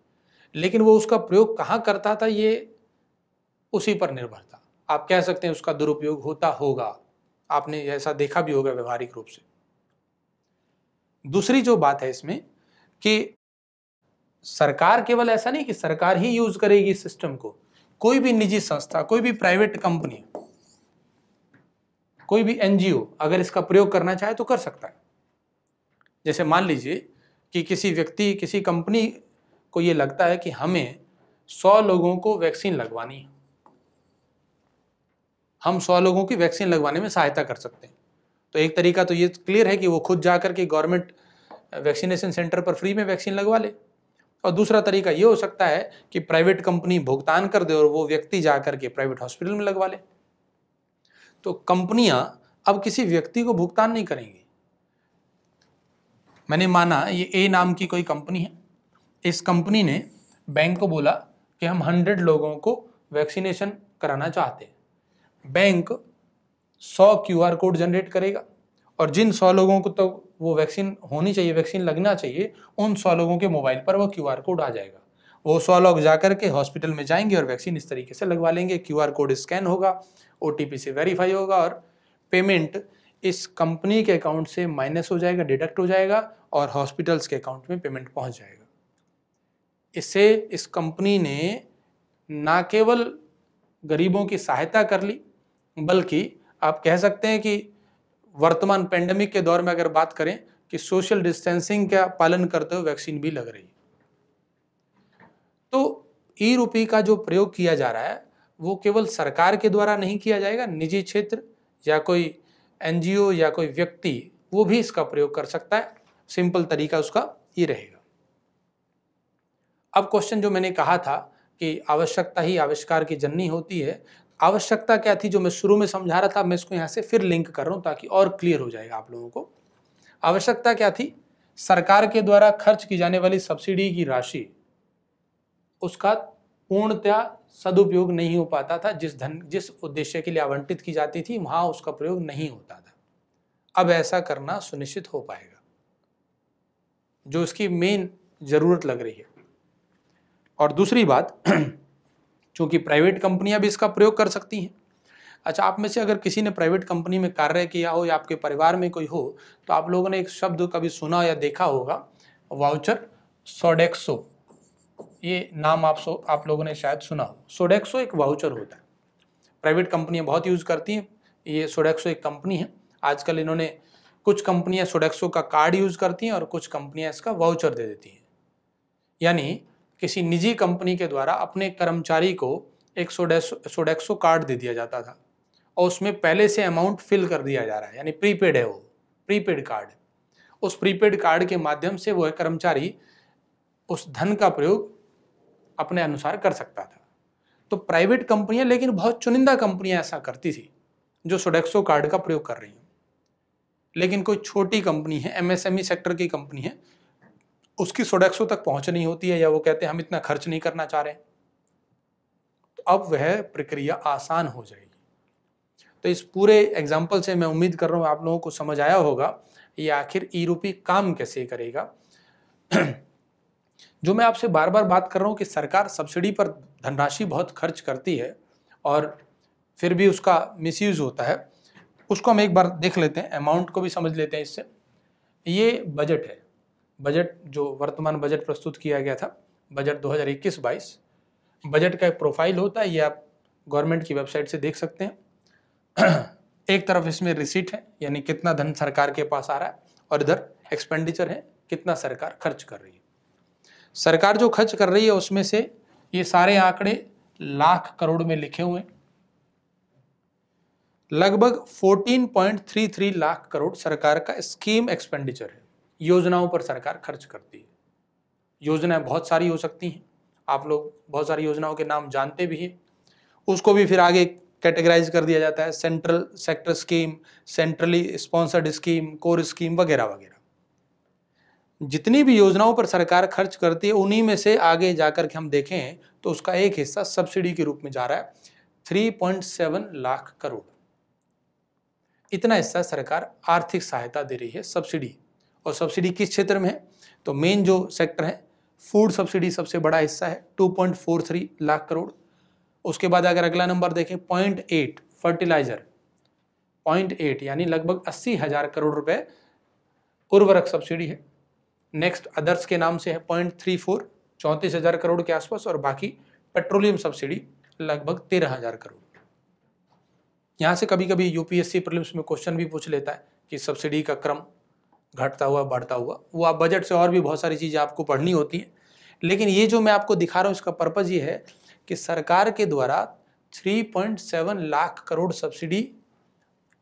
लेकिन वो उसका प्रयोग कहाँ करता था ये उसी पर निर्भर था आप कह सकते हैं उसका दुरुपयोग होता होगा आपने ऐसा देखा भी होगा व्यवहारिक रूप से दूसरी जो बात है इसमें कि सरकार केवल ऐसा नहीं कि सरकार ही यूज करेगी इस सिस्टम को कोई भी निजी संस्था कोई भी प्राइवेट कंपनी कोई भी एनजीओ अगर इसका प्रयोग करना चाहे तो कर सकता है जैसे मान लीजिए कि किसी व्यक्ति किसी कंपनी को ये लगता है कि हमें सौ लोगों को वैक्सीन लगवानी है हम सौ लोगों की वैक्सीन लगवाने में सहायता कर सकते हैं तो एक तरीका तो ये क्लियर है कि वो खुद जाकर के गवर्नमेंट वैक्सीनेशन सेंटर पर फ्री में वैक्सीन लगवा ले और दूसरा तरीका ये हो सकता है कि प्राइवेट कंपनी भुगतान कर दे और वो व्यक्ति जाकर के प्राइवेट हॉस्पिटल में लगवा ले तो कंपनियां अब किसी व्यक्ति को भुगतान नहीं करेंगी मैंने माना ये ए नाम की कोई कंपनी है इस कंपनी ने बैंक को बोला कि हम हंड्रेड लोगों को वैक्सीनेशन कराना चाहते हैं बैंक सौ क्यू आर कोड जनरेट करेगा और जिन सौ लोगों को तो वो वैक्सीन होनी चाहिए वैक्सीन लगना चाहिए उन सौ लोगों के मोबाइल पर वो क्यू कोड आ जाएगा वो सौ लोग जा के हॉस्पिटल में जाएंगे और वैक्सीन इस तरीके से लगवा लेंगे क्यू कोड स्कैन होगा ओ से वेरीफाई होगा और पेमेंट इस कंपनी के अकाउंट से माइनस हो जाएगा डिडक्ट हो जाएगा और हॉस्पिटल्स के अकाउंट में पेमेंट पहुंच जाएगा इससे इस कंपनी ने ना केवल गरीबों की सहायता कर ली बल्कि आप कह सकते हैं कि वर्तमान पेंडेमिक के दौर में अगर बात करें कि सोशल डिस्टेंसिंग का पालन करते हुए वैक्सीन भी लग रही तो ई रूपी का जो प्रयोग किया जा रहा है वो केवल सरकार के द्वारा नहीं किया जाएगा निजी क्षेत्र या कोई एनजीओ या कोई व्यक्ति वो भी इसका प्रयोग कर सकता है सिंपल तरीका उसका ये रहेगा अब क्वेश्चन जो मैंने कहा था कि आवश्यकता ही आविष्कार की जननी होती है आवश्यकता क्या थी जो मैं शुरू में समझा रहा था मैं इसको यहाँ से फिर लिंक कर रहा हूँ ताकि और क्लियर हो जाएगा आप लोगों को आवश्यकता क्या थी सरकार के द्वारा खर्च की जाने वाली सब्सिडी की राशि उसका पूर्णतया सदुपयोग नहीं हो पाता था जिस धन जिस उद्देश्य के लिए आवंटित की जाती थी वहां उसका प्रयोग नहीं होता था अब ऐसा करना सुनिश्चित हो पाएगा जो इसकी मेन ज़रूरत लग रही है और दूसरी बात क्योंकि प्राइवेट कंपनियां भी इसका प्रयोग कर सकती हैं अच्छा आप में से अगर किसी ने प्राइवेट कंपनी में कार्य किया हो या आपके परिवार में कोई हो तो आप लोगों ने एक शब्द कभी सुना या देखा होगा वाउचर सोडेक्सो ये नाम आप सो आप लोगों ने शायद सुना हो सोडेक्सो एक वाउचर होता है प्राइवेट कंपनियाँ बहुत यूज़ करती हैं ये सोडेक्सो एक कंपनी है आजकल इन्होंने कुछ कंपनियाँ सोडेक्सो का कार्ड यूज़ करती हैं और कुछ कंपनियाँ इसका वाउचर दे देती हैं यानी किसी निजी कंपनी के द्वारा अपने कर्मचारी को एक सोडेक्सो सोडेक्सो कार्ड दे दिया जाता था और उसमें पहले से अमाउंट फिल कर दिया जा रहा है यानी प्रीपेड है वो प्रीपेड कार्ड उस प्रीपेड कार्ड के माध्यम से वह कर्मचारी उस धन का प्रयोग अपने अनुसार कर सकता था तो प्राइवेट कंपनियां लेकिन बहुत चुनिंदा कंपनियां ऐसा करती थी जो सोडेक्सो कार्ड का प्रयोग कर रही हैं लेकिन कोई छोटी कंपनी है एमएसएमई सेक्टर e की कंपनी है उसकी सोडेक्सो तक पहुंच नहीं होती है या वो कहते हैं हम इतना खर्च नहीं करना चाह रहे तो अब वह प्रक्रिया आसान हो जाएगी तो इस पूरे एग्जाम्पल से मैं उम्मीद कर रहा हूँ आप लोगों को समझ आया होगा ये आखिर यूरोपी काम कैसे करेगा जो मैं आपसे बार बार बात कर रहा हूँ कि सरकार सब्सिडी पर धनराशि बहुत खर्च करती है और फिर भी उसका मिसयूज़ होता है उसको हम एक बार देख लेते हैं अमाउंट को भी समझ लेते हैं इससे ये बजट है बजट जो वर्तमान बजट प्रस्तुत किया गया था बजट 2021-22 बजट का एक प्रोफाइल होता है ये आप गवर्नमेंट की वेबसाइट से देख सकते हैं एक तरफ इसमें रिसीट है यानी कितना धन सरकार के पास आ रहा है और इधर एक्सपेंडिचर है कितना सरकार खर्च कर रही है सरकार जो खर्च कर रही है उसमें से ये सारे आंकड़े लाख करोड़ में लिखे हुए हैं लगभग 14.33 लाख करोड़ सरकार का स्कीम एक्सपेंडिचर है योजनाओं पर सरकार खर्च करती है योजनाएं बहुत सारी हो सकती हैं आप लोग बहुत सारी योजनाओं के नाम जानते भी हैं उसको भी फिर आगे कैटेगराइज कर दिया जाता है central sector scheme centrally sponsored scheme core scheme वगैरह वगैरह जितनी भी योजनाओं पर सरकार खर्च करती है उन्हीं में से आगे जाकर के हम देखें तो उसका एक हिस्सा सब्सिडी के रूप में जा रहा है 3.7 लाख करोड़ इतना हिस्सा सरकार आर्थिक सहायता दे रही है सब्सिडी और सब्सिडी किस क्षेत्र में है तो मेन जो सेक्टर है फूड सब्सिडी सबसे बड़ा हिस्सा है 2.43 लाख करोड़ उसके बाद अगर अगला नंबर देखें point eight fertiliser point eight यानी लगभग अस्सी हज़ार करोड़ रुपए उर्वरक सब्सिडी है नेक्स्ट अदर्स के नाम से है पॉइंट थ्री फोर चौंतीस हज़ार करोड़ के आसपास और बाकी पेट्रोलियम सब्सिडी लगभग तेरह हज़ार करोड़ यहाँ से कभी कभी यूपीएससी प्रीलिम्स में क्वेश्चन भी पूछ लेता है कि सब्सिडी का क्रम घटता हुआ बढ़ता हुआ वो आप बजट से और भी बहुत सारी चीज़ें आपको पढ़नी होती हैं लेकिन ये जो मैं आपको दिखा रहा हूँ इसका पर्पज़ ये है कि सरकार के द्वारा 3.7 लाख करोड़ सब्सिडी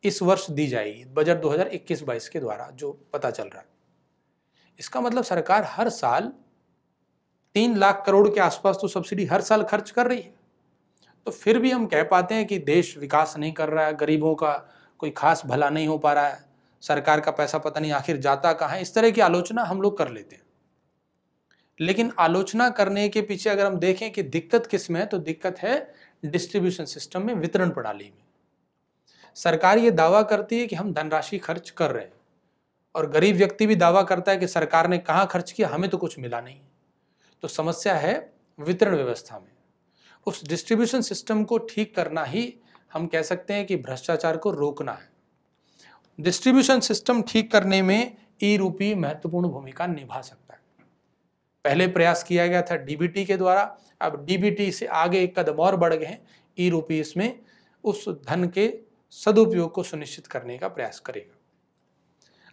इस वर्ष दी जाएगी बजट 2021-22 के द्वारा जो पता चल रहा है इसका मतलब सरकार हर साल तीन लाख करोड़ के आसपास तो सब्सिडी हर साल खर्च कर रही है तो फिर भी हम कह पाते हैं कि देश विकास नहीं कर रहा है गरीबों का कोई खास भला नहीं हो पा रहा है सरकार का पैसा पता नहीं आखिर जाता कहाँ है इस तरह की आलोचना हम लोग कर लेते हैं लेकिन आलोचना करने के पीछे अगर हम देखें कि दिक्कत किस में है तो दिक्कत है डिस्ट्रीब्यूशन सिस्टम में वितरण प्रणाली में सरकार ये दावा करती है कि हम धनराशि खर्च कर रहे हैं और गरीब व्यक्ति भी दावा करता है कि सरकार ने कहाँ खर्च किया हमें तो कुछ मिला नहीं तो समस्या है वितरण व्यवस्था में उस डिस्ट्रीब्यूशन सिस्टम को ठीक करना ही हम कह सकते हैं कि भ्रष्टाचार को रोकना है डिस्ट्रीब्यूशन सिस्टम ठीक करने में ई रूपी महत्वपूर्ण भूमिका निभा सकता है पहले प्रयास किया गया था डीबीटी के द्वारा अब डीबीटी से आगे एक कदम और बढ़ गए हैं ई रूपी इसमें उस धन के सदुपयोग को सुनिश्चित करने का प्रयास करेगा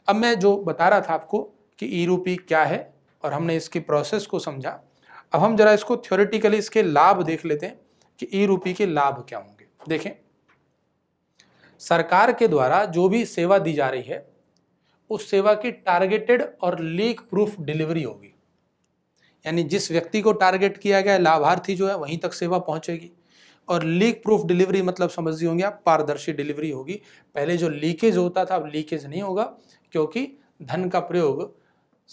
अब मैं जो बता रहा था आपको कि ई रूपी क्या है और हमने इसकी प्रोसेस को समझा अब हम जरा इसको थ्योरेटिकली इसके लाभ देख लेते हैं कि ई रूपी के लाभ क्या होंगे देखें सरकार के द्वारा जो भी सेवा दी जा रही है उस सेवा की टारगेटेड और लीक प्रूफ डिलीवरी होगी यानी जिस व्यक्ति को टारगेट किया गया लाभार्थी जो है वहीं तक सेवा पहुंचेगी और लीक प्रूफ डिलीवरी मतलब समझिए होंगे आप पारदर्शी डिलीवरी होगी पहले जो लीकेज होता था अब लीकेज नहीं होगा क्योंकि धन का प्रयोग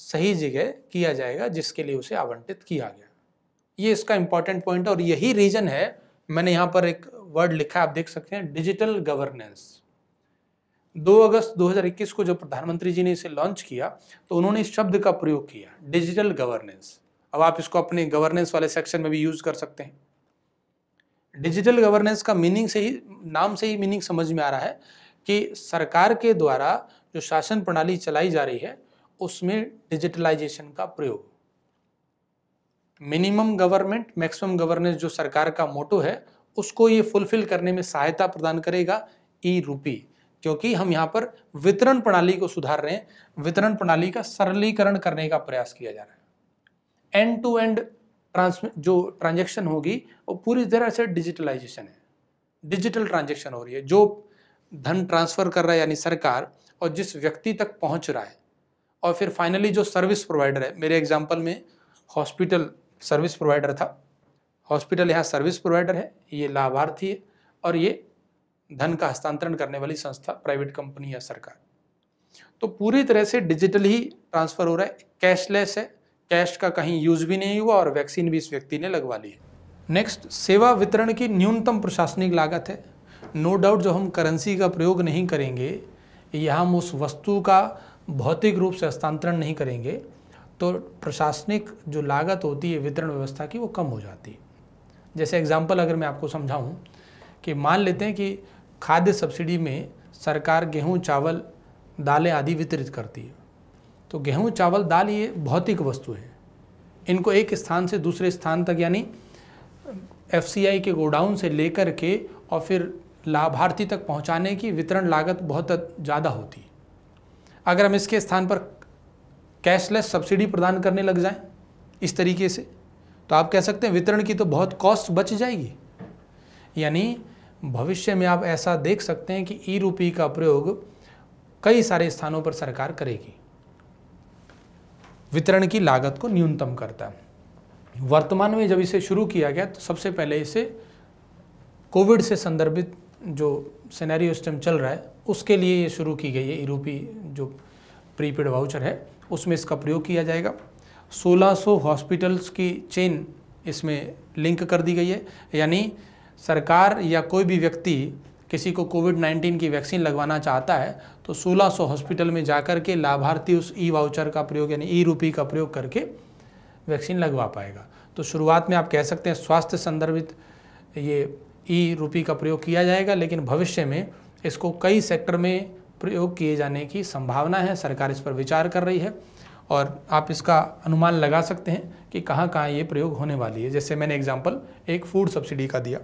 सही जगह किया जाएगा जिसके लिए उसे आवंटित किया गया ये इसका इंपॉर्टेंट पॉइंट है और यही रीज़न है मैंने यहाँ पर एक वर्ड लिखा है आप देख सकते हैं डिजिटल गवर्नेंस 2 अगस्त 2021 को जब प्रधानमंत्री जी ने इसे लॉन्च किया तो उन्होंने इस शब्द का प्रयोग किया डिजिटल गवर्नेंस अब आप इसको अपने गवर्नेंस वाले सेक्शन में भी यूज कर सकते हैं डिजिटल गवर्नेंस का मीनिंग से ही नाम से ही मीनिंग समझ में आ रहा है कि सरकार के द्वारा जो शासन प्रणाली चलाई जा रही है उसमें डिजिटलाइजेशन का प्रयोग मिनिमम गवर्नमेंट मैक्सिमम गवर्नेंस जो सरकार का मोटो है उसको ये फुलफिल करने में सहायता प्रदान करेगा ई रूपी क्योंकि हम यहाँ पर वितरण प्रणाली को सुधार रहे हैं वितरण प्रणाली का सरलीकरण करने का प्रयास किया जा रहा है एंड टू एंड ट्रांस जो ट्रांजेक्शन होगी वो पूरी तरह से डिजिटलाइजेशन है डिजिटल ट्रांजेक्शन हो रही है जो धन ट्रांसफ़र कर रहा है यानी सरकार और जिस व्यक्ति तक पहुंच रहा है और फिर फाइनली जो सर्विस प्रोवाइडर है मेरे एग्जाम्पल में हॉस्पिटल सर्विस प्रोवाइडर था हॉस्पिटल यहाँ सर्विस प्रोवाइडर है ये लाभार्थी है और ये धन का हस्तांतरण करने वाली संस्था प्राइवेट कंपनी या सरकार तो पूरी तरह से डिजिटल ही ट्रांसफ़र हो रहा है कैशलेस है कैश का कहीं यूज़ भी नहीं हुआ और वैक्सीन भी इस व्यक्ति ने लगवा ली है नेक्स्ट सेवा वितरण की न्यूनतम प्रशासनिक लागत है नो डाउट जो हम करेंसी का प्रयोग नहीं करेंगे या हम उस वस्तु का भौतिक रूप से हस्तांतरण नहीं करेंगे तो प्रशासनिक जो लागत होती है वितरण व्यवस्था की वो कम हो जाती है जैसे एग्जाम्पल अगर मैं आपको समझाऊँ कि मान लेते हैं कि खाद्य सब्सिडी में सरकार गेहूँ चावल दालें आदि वितरित करती है तो गेहूँ चावल दाल ये भौतिक वस्तु है इनको एक स्थान से दूसरे स्थान तक यानी एफ के गोडाउन से लेकर के और फिर लाभार्थी तक पहुंचाने की वितरण लागत बहुत ज़्यादा होती है अगर हम इसके स्थान पर कैशलेस सब्सिडी प्रदान करने लग जाएं इस तरीके से तो आप कह सकते हैं वितरण की तो बहुत कॉस्ट बच जाएगी यानी भविष्य में आप ऐसा देख सकते हैं कि ई रूपी का प्रयोग कई सारे स्थानों पर सरकार करेगी वितरण की लागत को न्यूनतम करता है वर्तमान में जब इसे शुरू किया गया तो सबसे पहले इसे कोविड से संदर्भित जो सिनेरियो सिस्टम चल रहा है उसके लिए ये शुरू की गई है यूरोपी जो प्रीपेड वाउचर है उसमें इसका प्रयोग किया जाएगा 1600 हॉस्पिटल्स की चेन इसमें लिंक कर दी गई है यानी सरकार या कोई भी व्यक्ति किसी को कोविड 19 की वैक्सीन लगवाना चाहता है तो 1600 हॉस्पिटल में जाकर के लाभार्थी उस ई वाउचर का प्रयोग यानी ई रूपी का प्रयोग करके वैक्सीन लगवा पाएगा तो शुरुआत में आप कह सकते हैं स्वास्थ्य संदर्भित ये ई रूपी का प्रयोग किया जाएगा लेकिन भविष्य में इसको कई सेक्टर में प्रयोग किए जाने की संभावना है सरकार इस पर विचार कर रही है और आप इसका अनुमान लगा सकते हैं कि कहाँ कहाँ ये प्रयोग होने वाली है जैसे मैंने एग्जाम्पल एक फूड सब्सिडी का दिया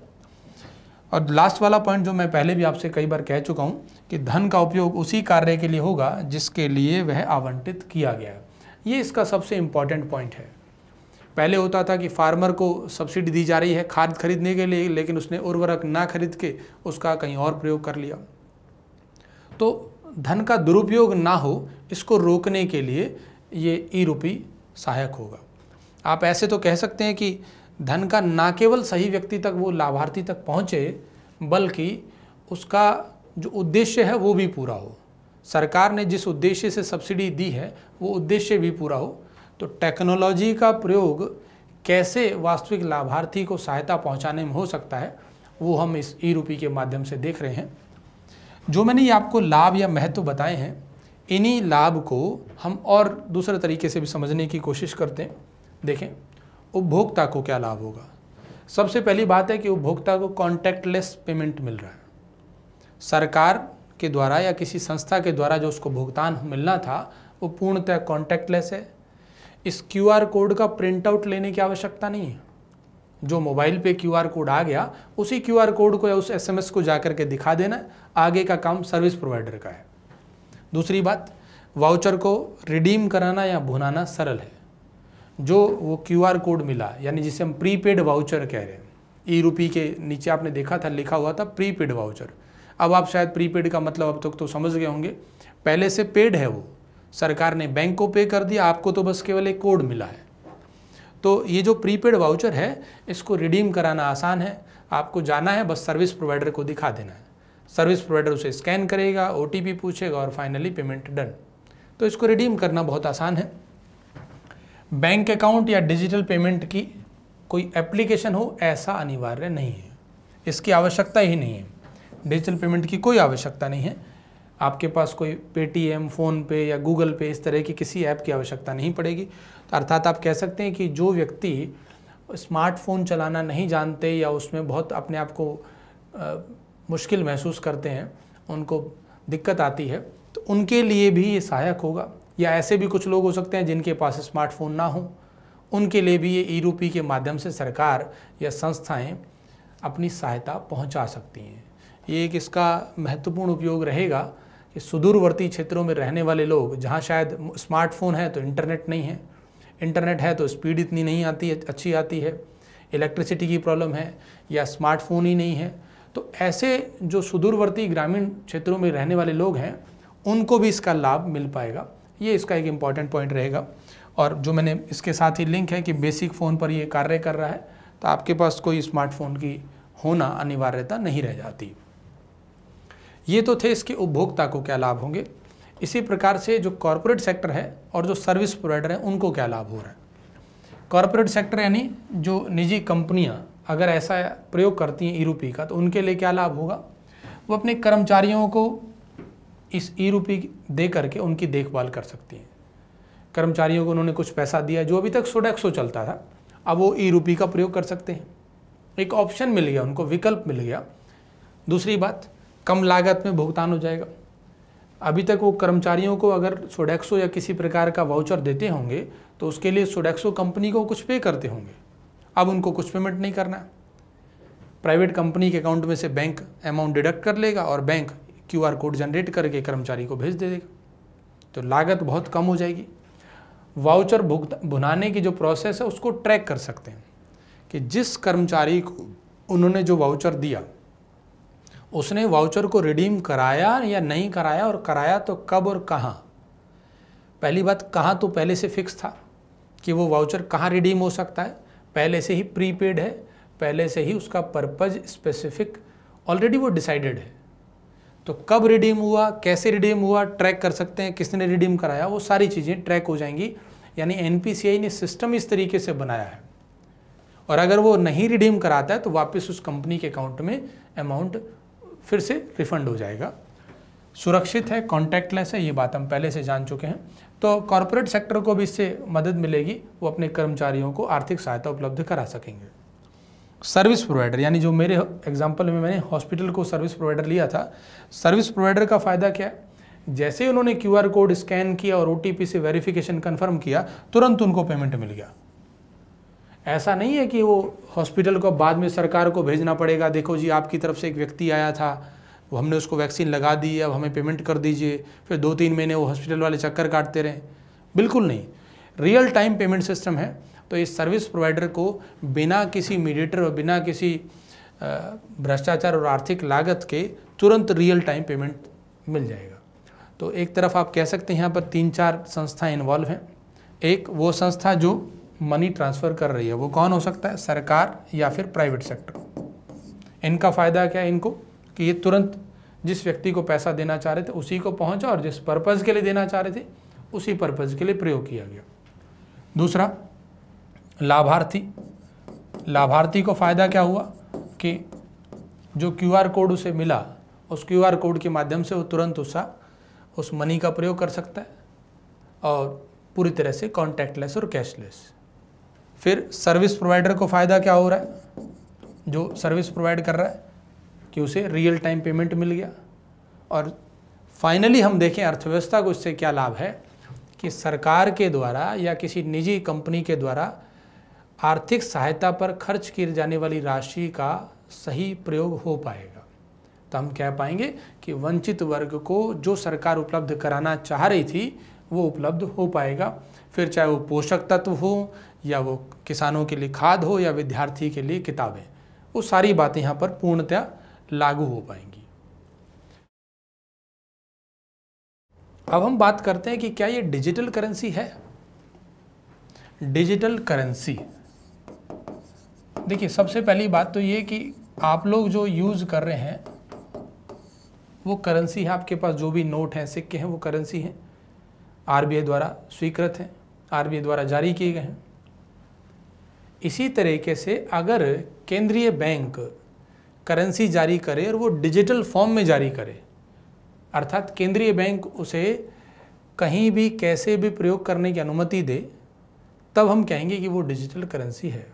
और लास्ट वाला पॉइंट जो मैं पहले भी आपसे कई बार कह चुका हूँ कि धन का उपयोग उसी कार्य के लिए होगा जिसके लिए वह आवंटित किया गया है ये इसका सबसे इम्पॉर्टेंट पॉइंट है पहले होता था कि फार्मर को सब्सिडी दी जा रही है खाद खरीदने के लिए लेकिन उसने उर्वरक ना खरीद के उसका कहीं और प्रयोग कर लिया तो धन का दुरुपयोग ना हो इसको रोकने के लिए ये ई रूपी सहायक होगा आप ऐसे तो कह सकते हैं कि धन का ना केवल सही व्यक्ति तक वो लाभार्थी तक पहुँचे बल्कि उसका जो उद्देश्य है वो भी पूरा हो सरकार ने जिस उद्देश्य से सब्सिडी दी है वो उद्देश्य भी पूरा हो तो टेक्नोलॉजी का प्रयोग कैसे वास्तविक लाभार्थी को सहायता पहुंचाने में हो सकता है वो हम इस ई रूपी के माध्यम से देख रहे हैं जो मैंने ये आपको लाभ या महत्व बताए हैं इन्हीं लाभ को हम और दूसरे तरीके से भी समझने की कोशिश करते हैं देखें उपभोक्ता को क्या लाभ होगा सबसे पहली बात है कि उपभोक्ता को कॉन्टैक्टलेस पेमेंट मिल रहा है सरकार के द्वारा या किसी संस्था के द्वारा जो उसको भुगतान मिलना था वो पूर्णतः कॉन्टैक्टलेस है इस क्यू कोड का प्रिंट आउट लेने की आवश्यकता नहीं है जो मोबाइल पे क्यू कोड आ गया उसी क्यू कोड को या उस एस को जा के दिखा देना आगे का काम सर्विस प्रोवाइडर का है दूसरी बात वाउचर को रिडीम कराना या भुनाना सरल है जो वो क्यू आर कोड मिला यानी जिसे हम प्रीपेड वाउचर कह रहे हैं ई रूपी के नीचे आपने देखा था लिखा हुआ था प्रीपेड वाउचर अब आप शायद प्रीपेड का मतलब अब तक तो, तो समझ गए होंगे पहले से पेड है वो सरकार ने बैंक को पे कर दिया आपको तो बस केवल एक कोड मिला है तो ये जो प्रीपेड वाउचर है इसको रिडीम कराना आसान है आपको जाना है बस सर्विस प्रोवाइडर को दिखा देना है सर्विस प्रोवाइडर उसे स्कैन करेगा ओ पूछेगा और फाइनली पेमेंट डन तो इसको रिडीम करना बहुत आसान है बैंक अकाउंट या डिजिटल पेमेंट की कोई एप्लीकेशन हो ऐसा अनिवार्य नहीं है इसकी आवश्यकता ही नहीं है डिजिटल पेमेंट की कोई आवश्यकता नहीं है आपके पास कोई पेटीएम फ़ोनपे या गूगल पे इस तरह की किसी ऐप की आवश्यकता नहीं पड़ेगी तो अर्थात आप कह सकते हैं कि जो व्यक्ति स्मार्टफोन चलाना नहीं जानते या उसमें बहुत अपने आप को मुश्किल महसूस करते हैं उनको दिक्कत आती है तो उनके लिए भी ये सहायक होगा या ऐसे भी कुछ लोग हो सकते हैं जिनके पास स्मार्टफोन ना हो उनके लिए भी ये ई रूपी के माध्यम से सरकार या संस्थाएं अपनी सहायता पहुंचा सकती हैं ये एक इसका महत्वपूर्ण उपयोग रहेगा कि सुदूरवर्ती क्षेत्रों में रहने वाले लोग जहाँ शायद स्मार्टफोन है तो इंटरनेट नहीं है इंटरनेट है तो स्पीड इतनी नहीं आती अच्छी आती है इलेक्ट्रिसिटी की प्रॉब्लम है या स्मार्टफोन ही नहीं है तो ऐसे जो सुदूरवर्ती ग्रामीण क्षेत्रों में रहने वाले लोग हैं उनको भी इसका लाभ मिल पाएगा ये इसका एक इम्पॉर्टेंट पॉइंट रहेगा और जो मैंने इसके साथ ही लिंक है कि बेसिक फ़ोन पर ये कार्य कर रहा है तो आपके पास कोई स्मार्टफोन की होना अनिवार्यता नहीं रह जाती ये तो थे इसके उपभोक्ता को क्या लाभ होंगे इसी प्रकार से जो कॉरपोरेट सेक्टर है और जो सर्विस प्रोवाइडर हैं उनको क्या लाभ हो रहा है कॉरपोरेट सेक्टर यानी जो निजी कंपनियां अगर ऐसा प्रयोग करती हैं ई रूपी का तो उनके लिए क्या लाभ होगा वो अपने कर्मचारियों को इस ई रूपी दे करके उनकी देखभाल कर सकती हैं कर्मचारियों को उन्होंने कुछ पैसा दिया जो अभी तक सोडेक्सो चलता था अब वो ई रूपी का प्रयोग कर सकते हैं एक ऑप्शन मिल गया उनको विकल्प मिल गया दूसरी बात कम लागत में भुगतान हो जाएगा अभी तक वो कर्मचारियों को अगर सोडेक्सो या किसी प्रकार का वाउचर देते होंगे तो उसके लिए सोडेक्सो कंपनी को कुछ पे करते होंगे अब उनको कुछ पेमेंट नहीं करना है प्राइवेट कंपनी के अकाउंट में से बैंक अमाउंट डिडक्ट कर लेगा और बैंक क्यू कोड जनरेट करके कर्मचारी को भेज दे देगा तो लागत बहुत कम हो जाएगी वाउचर भुगत भुनाने की जो प्रोसेस है उसको ट्रैक कर सकते हैं कि जिस कर्मचारी को उन्होंने जो वाउचर दिया उसने वाउचर को रिडीम कराया या नहीं कराया और कराया तो कब और कहाँ पहली बात कहाँ तो पहले से फिक्स था कि वो वाउचर कहाँ रिडीम हो सकता है पहले से ही प्रीपेड है पहले से ही उसका पर्पज स्पेसिफिक ऑलरेडी वो डिसाइडेड है तो कब रिडीम हुआ कैसे रिडीम हुआ ट्रैक कर सकते हैं किसने रिडीम कराया वो सारी चीज़ें ट्रैक हो जाएंगी यानी एन ने सिस्टम इस तरीके से बनाया है और अगर वो नहीं रिडीम कराता है तो वापस उस कंपनी के अकाउंट में अमाउंट फिर से रिफंड हो जाएगा सुरक्षित है कॉन्टैक्टलेस है ये बात हम पहले से जान चुके हैं तो कॉरपोरेट सेक्टर को भी इससे मदद मिलेगी वो अपने कर्मचारियों को आर्थिक सहायता उपलब्ध करा सकेंगे सर्विस प्रोवाइडर यानी जो मेरे एग्जाम्पल में मैंने हॉस्पिटल को सर्विस प्रोवाइडर लिया था सर्विस प्रोवाइडर का फ़ायदा क्या है जैसे ही उन्होंने क्यू कोड स्कैन किया और ओ से वेरिफिकेशन कन्फर्म किया तुरंत उनको पेमेंट मिल गया ऐसा नहीं है कि वो हॉस्पिटल को बाद में सरकार को भेजना पड़ेगा देखो जी आपकी तरफ से एक व्यक्ति आया था वो हमने उसको वैक्सीन लगा दी अब हमें पेमेंट कर दीजिए फिर दो तीन महीने वो हॉस्पिटल वाले चक्कर काटते रहें बिल्कुल नहीं रियल टाइम पेमेंट सिस्टम है तो इस सर्विस प्रोवाइडर को बिना किसी मीडिएटर और बिना किसी भ्रष्टाचार और आर्थिक लागत के तुरंत रियल टाइम पेमेंट मिल जाएगा तो एक तरफ आप कह सकते हैं यहाँ पर तीन चार संस्थाएँ इन्वॉल्व हैं एक वो संस्था जो मनी ट्रांसफ़र कर रही है वो कौन हो सकता है सरकार या फिर प्राइवेट सेक्टर इनका फ़ायदा क्या है इनको कि ये तुरंत जिस व्यक्ति को पैसा देना चाह रहे थे उसी को पहुंचा और जिस पर्पज़ के लिए देना चाह रहे थे उसी पर्पज़ के लिए प्रयोग किया गया दूसरा लाभार्थी लाभार्थी को फ़ायदा क्या हुआ कि जो क्यूआर कोड उसे मिला उस क्यूआर कोड के माध्यम से वो तुरंत उसका उस मनी का प्रयोग कर सकता है और पूरी तरह से कॉन्टैक्टलेस और कैशलेस फिर सर्विस प्रोवाइडर को फ़ायदा क्या हो रहा है जो सर्विस प्रोवाइड कर रहा है कि उसे रियल टाइम पेमेंट मिल गया और फाइनली हम देखें अर्थव्यवस्था को इससे क्या लाभ है कि सरकार के द्वारा या किसी निजी कंपनी के द्वारा आर्थिक सहायता पर खर्च की जाने वाली राशि का सही प्रयोग हो पाएगा तो हम कह पाएंगे कि वंचित वर्ग को जो सरकार उपलब्ध कराना चाह रही थी वो उपलब्ध हो पाएगा फिर चाहे वो पोषक तत्व हो या वो किसानों के लिए खाद हो या विद्यार्थी के लिए किताबें वो सारी बातें यहाँ पर पूर्णतया लागू हो पाएंगी अब हम बात करते हैं कि क्या ये डिजिटल करेंसी है डिजिटल करेंसी देखिए सबसे पहली बात तो ये कि आप लोग जो यूज़ कर रहे हैं वो करेंसी है आपके पास जो भी नोट हैं सिक्के हैं वो करेंसी हैं आरबीआई द्वारा स्वीकृत हैं आरबीआई द्वारा जारी किए गए हैं इसी तरीके से अगर केंद्रीय बैंक करेंसी जारी करे और वो डिजिटल फॉर्म में जारी करे अर्थात केंद्रीय बैंक उसे कहीं भी कैसे भी प्रयोग करने की अनुमति दे तब हम कहेंगे कि वो डिजिटल करेंसी है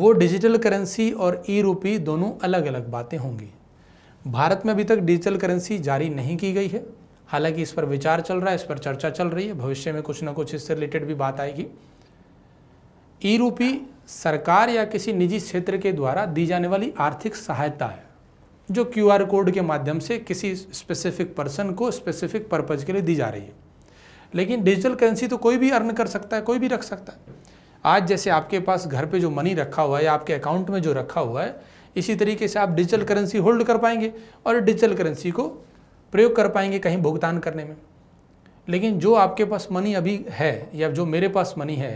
वो डिजिटल करेंसी और ई रूपी दोनों अलग अलग बातें होंगी भारत में अभी तक डिजिटल करेंसी जारी नहीं की गई है हालांकि इस पर विचार चल रहा है इस पर चर्चा चल रही है भविष्य में कुछ ना कुछ इससे रिलेटेड भी बात आएगी ई रूपी सरकार या किसी निजी क्षेत्र के द्वारा दी जाने वाली आर्थिक सहायता है जो क्यूआर कोड के माध्यम से किसी स्पेसिफिक पर्सन को स्पेसिफिक पर्पज़ के लिए दी जा रही है लेकिन डिजिटल करेंसी तो कोई भी अर्न कर सकता है कोई भी रख सकता है आज जैसे आपके पास घर पे जो मनी रखा हुआ है या आपके अकाउंट में जो रखा हुआ है इसी तरीके से आप डिजिटल करेंसी होल्ड कर पाएंगे और डिजिटल करेंसी को प्रयोग कर पाएंगे कहीं भुगतान करने में लेकिन जो आपके पास मनी अभी है या जो मेरे पास मनी है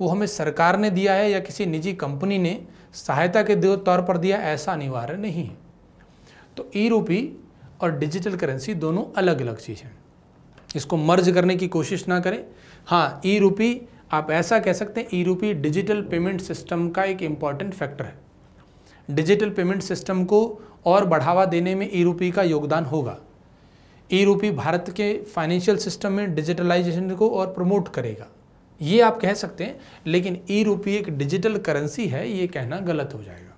वो हमें सरकार ने दिया है या किसी निजी कंपनी ने सहायता के तौर पर दिया ऐसा अनिवार्य नहीं है तो ई रूपी और डिजिटल करेंसी दोनों अलग अलग चीज़ हैं इसको मर्ज करने की कोशिश ना करें हाँ ई रूपी आप ऐसा कह सकते हैं ई रूपी डिजिटल पेमेंट सिस्टम का एक इम्पॉर्टेंट फैक्टर है डिजिटल पेमेंट सिस्टम को और बढ़ावा देने में ई रूपी का योगदान होगा ई रूपी भारत के फाइनेंशियल सिस्टम में डिजिटलाइजेशन को और प्रमोट करेगा ये आप कह सकते हैं लेकिन ई रूपी एक डिजिटल करेंसी है ये कहना गलत हो जाएगा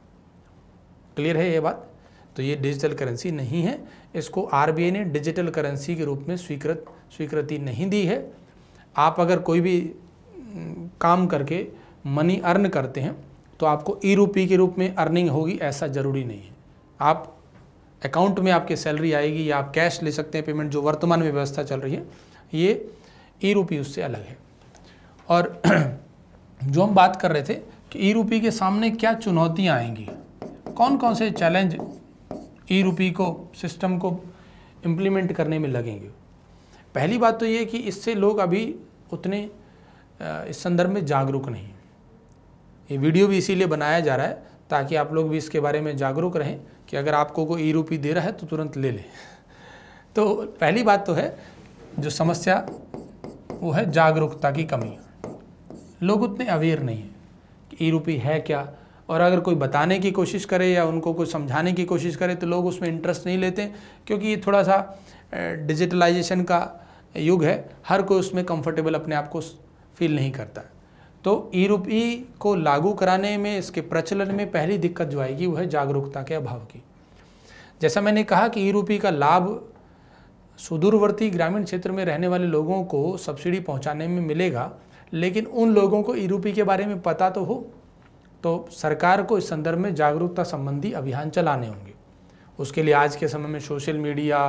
क्लियर है ये बात तो ये डिजिटल करेंसी नहीं है इसको आरबीआई ने डिजिटल करेंसी के रूप में स्वीकृत स्वीकृति नहीं दी है आप अगर कोई भी काम करके मनी अर्न करते हैं तो आपको ई रूपी के रूप में अर्निंग होगी ऐसा ज़रूरी नहीं है आप अकाउंट में आपके सैलरी आएगी या आप कैश ले सकते हैं पेमेंट जो वर्तमान में व्यवस्था चल रही है ये ई रूपी उससे अलग है और जो हम बात कर रहे थे कि ई रूपी के सामने क्या चुनौतियाँ आएंगी कौन कौन से चैलेंज ई रूपी को सिस्टम को इम्प्लीमेंट करने में लगेंगे पहली बात तो ये कि इससे लोग अभी उतने इस संदर्भ में जागरूक नहीं ये वीडियो भी इसीलिए बनाया जा रहा है ताकि आप लोग भी इसके बारे में जागरूक रहें कि अगर आपको को ई रूपी दे रहा है तो तुरंत ले लें तो पहली बात तो है जो समस्या वो है जागरूकता की कमी लोग उतने अवेयर नहीं हैं कि ई रूपी है क्या और अगर कोई बताने की कोशिश करे या उनको कुछ समझाने की कोशिश करे तो लोग उसमें इंटरेस्ट नहीं लेते क्योंकि ये थोड़ा सा डिजिटलाइजेशन का युग है हर कोई उसमें कंफर्टेबल अपने आप को फील नहीं करता तो ई रूपी को लागू कराने में इसके प्रचलन में पहली दिक्कत जो आएगी वह है जागरूकता के अभाव की जैसा मैंने कहा कि ई रूपी का लाभ सुदूरवर्ती ग्रामीण क्षेत्र में रहने वाले लोगों को सब्सिडी पहुंचाने में मिलेगा लेकिन उन लोगों को ईरूपी e के बारे में पता तो हो तो सरकार को इस संदर्भ में जागरूकता संबंधी अभियान चलाने होंगे उसके लिए आज के समय में सोशल मीडिया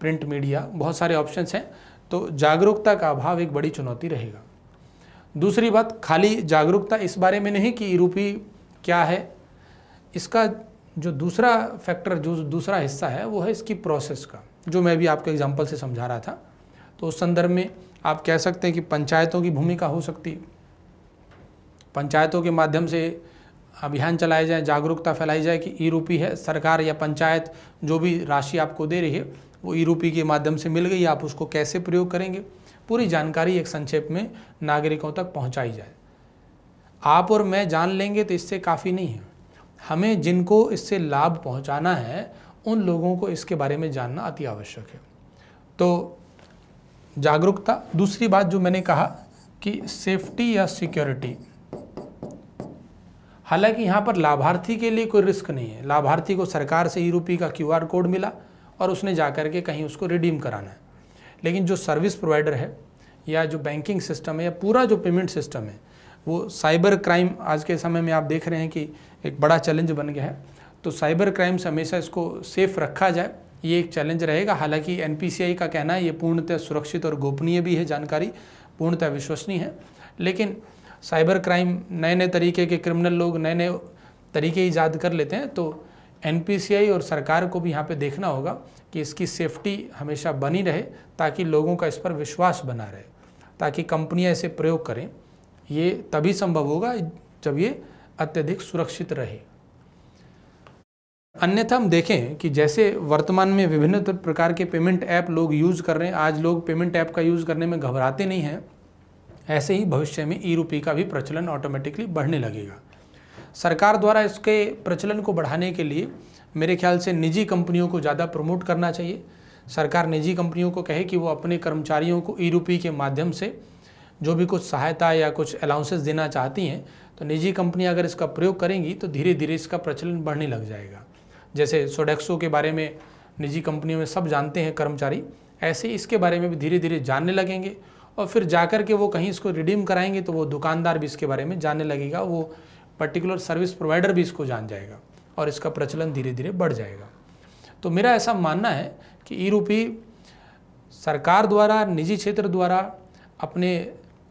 प्रिंट मीडिया बहुत सारे ऑप्शंस हैं तो जागरूकता का अभाव एक बड़ी चुनौती रहेगा दूसरी बात खाली जागरूकता इस बारे में नहीं कि यूरोपी e क्या है इसका जो दूसरा फैक्टर जो दूसरा हिस्सा है वो है इसकी प्रोसेस का जो मैं भी आपको एग्जाम्पल से समझा रहा था तो उस संदर्भ में आप कह सकते हैं कि पंचायतों की भूमिका हो सकती है पंचायतों के माध्यम से अभियान चलाए जाए जागरूकता फैलाई जाए कि ई रूपी है सरकार या पंचायत जो भी राशि आपको दे रही है वो ई रूपी के माध्यम से मिल गई आप उसको कैसे प्रयोग करेंगे पूरी जानकारी एक संक्षेप में नागरिकों तक पहुंचाई जाए आप और मैं जान लेंगे तो इससे काफ़ी नहीं है हमें जिनको इससे लाभ पहुंचाना है उन लोगों को इसके बारे में जानना अति आवश्यक है तो जागरूकता दूसरी बात जो मैंने कहा कि सेफ्टी या सिक्योरिटी हालांकि यहाँ पर लाभार्थी के लिए कोई रिस्क नहीं है लाभार्थी को सरकार से ई e रूपी का क्यू कोड मिला और उसने जा कर के कहीं उसको रिडीम कराना है लेकिन जो सर्विस प्रोवाइडर है या जो बैंकिंग सिस्टम है या पूरा जो पेमेंट सिस्टम है वो साइबर क्राइम आज के समय में आप देख रहे हैं कि एक बड़ा चैलेंज बन गया है तो साइबर क्राइम से हमेशा इसको सेफ रखा जाए ये एक चैलेंज रहेगा हालांकि एन का कहना है ये पूर्णतः सुरक्षित और गोपनीय भी है जानकारी पूर्णतः विश्वसनीय है लेकिन साइबर क्राइम नए नए तरीके के क्रिमिनल लोग नए नए तरीके ईजाद कर लेते हैं तो एन और सरकार को भी यहाँ पे देखना होगा कि इसकी सेफ्टी हमेशा बनी रहे ताकि लोगों का इस पर विश्वास बना रहे ताकि कंपनियाँ इसे प्रयोग करें ये तभी संभव होगा जब ये अत्यधिक सुरक्षित रहे अन्यथा हम देखें कि जैसे वर्तमान में विभिन्न प्रकार के पेमेंट ऐप लोग यूज़ कर रहे हैं आज लोग पेमेंट ऐप का यूज़ करने में घबराते नहीं हैं ऐसे ही भविष्य में ई रूपी का भी प्रचलन ऑटोमेटिकली बढ़ने लगेगा सरकार द्वारा इसके प्रचलन को बढ़ाने के लिए मेरे ख्याल से निजी कंपनियों को ज़्यादा प्रमोट करना चाहिए सरकार निजी कंपनियों को कहे कि वो अपने कर्मचारियों को ई रूपी के माध्यम से जो भी कुछ सहायता या कुछ अलाउंसेस देना चाहती हैं तो निजी कंपनियाँ अगर इसका प्रयोग करेंगी तो धीरे धीरे इसका प्रचलन बढ़ने लग जाएगा जैसे सोडेक्सो के बारे में निजी कंपनियों में सब जानते हैं कर्मचारी ऐसे ही इसके बारे में भी धीरे धीरे जानने लगेंगे और फिर जा कर के वो कहीं इसको रिडीम कराएंगे तो वो दुकानदार भी इसके बारे में जानने लगेगा वो पर्टिकुलर सर्विस प्रोवाइडर भी इसको जान जाएगा और इसका प्रचलन धीरे धीरे बढ़ जाएगा तो मेरा ऐसा मानना है कि ई रूपी सरकार द्वारा निजी क्षेत्र द्वारा अपने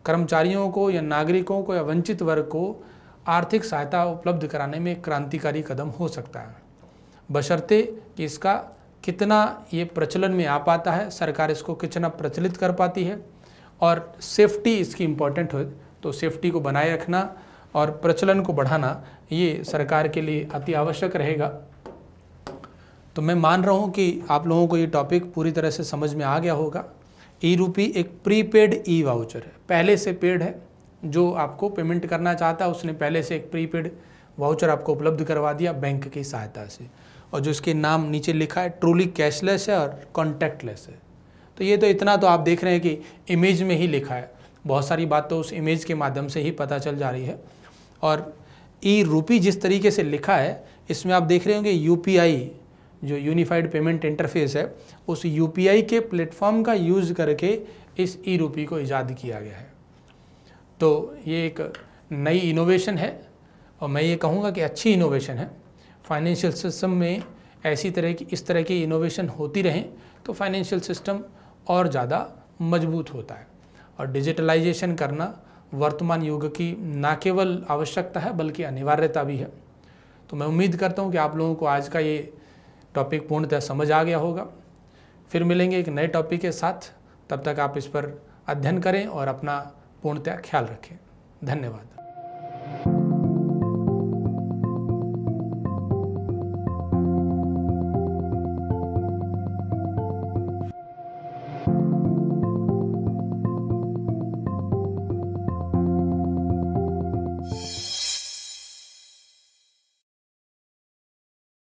कर्मचारियों को या नागरिकों को या वंचित वर्ग को आर्थिक सहायता उपलब्ध कराने में क्रांतिकारी कदम हो सकता है बशर्ते कि इसका कितना ये प्रचलन में आ पाता है सरकार इसको कितना प्रचलित कर पाती है और सेफ्टी इसकी इम्पॉर्टेंट हो तो सेफ्टी को बनाए रखना और प्रचलन को बढ़ाना ये सरकार के लिए अति आवश्यक रहेगा तो मैं मान रहा हूँ कि आप लोगों को ये टॉपिक पूरी तरह से समझ में आ गया होगा ई रूपी एक प्रीपेड ई वाउचर है पहले से पेड है जो आपको पेमेंट करना चाहता है उसने पहले से एक प्रीपेड वाउचर आपको उपलब्ध करवा दिया बैंक की सहायता से और जो इसके नाम नीचे लिखा है ट्रूली कैशलेस है और लेस है तो ये तो इतना तो आप देख रहे हैं कि इमेज में ही लिखा है बहुत सारी बात तो उस इमेज के माध्यम से ही पता चल जा रही है और ई रूपी जिस तरीके से लिखा है इसमें आप देख रहे होंगे यू जो यूनिफाइड पेमेंट इंटरफेस है उस यू के प्लेटफॉर्म का यूज़ करके इस ई रूपी को ईजाद किया गया है तो ये एक नई इनोवेशन है और मैं ये कहूँगा कि अच्छी इनोवेशन है फाइनेंशियल सिस्टम में ऐसी तरह की इस तरह की इनोवेशन होती रहें तो फाइनेंशियल सिस्टम और ज़्यादा मजबूत होता है और डिजिटलाइजेशन करना वर्तमान युग की ना केवल आवश्यकता है बल्कि अनिवार्यता भी है तो मैं उम्मीद करता हूँ कि आप लोगों को आज का ये टॉपिक पूर्णतः समझ आ गया होगा फिर मिलेंगे एक नए टॉपिक के साथ तब तक आप इस पर अध्ययन करें और अपना पूर्णतः ख्याल रखें धन्यवाद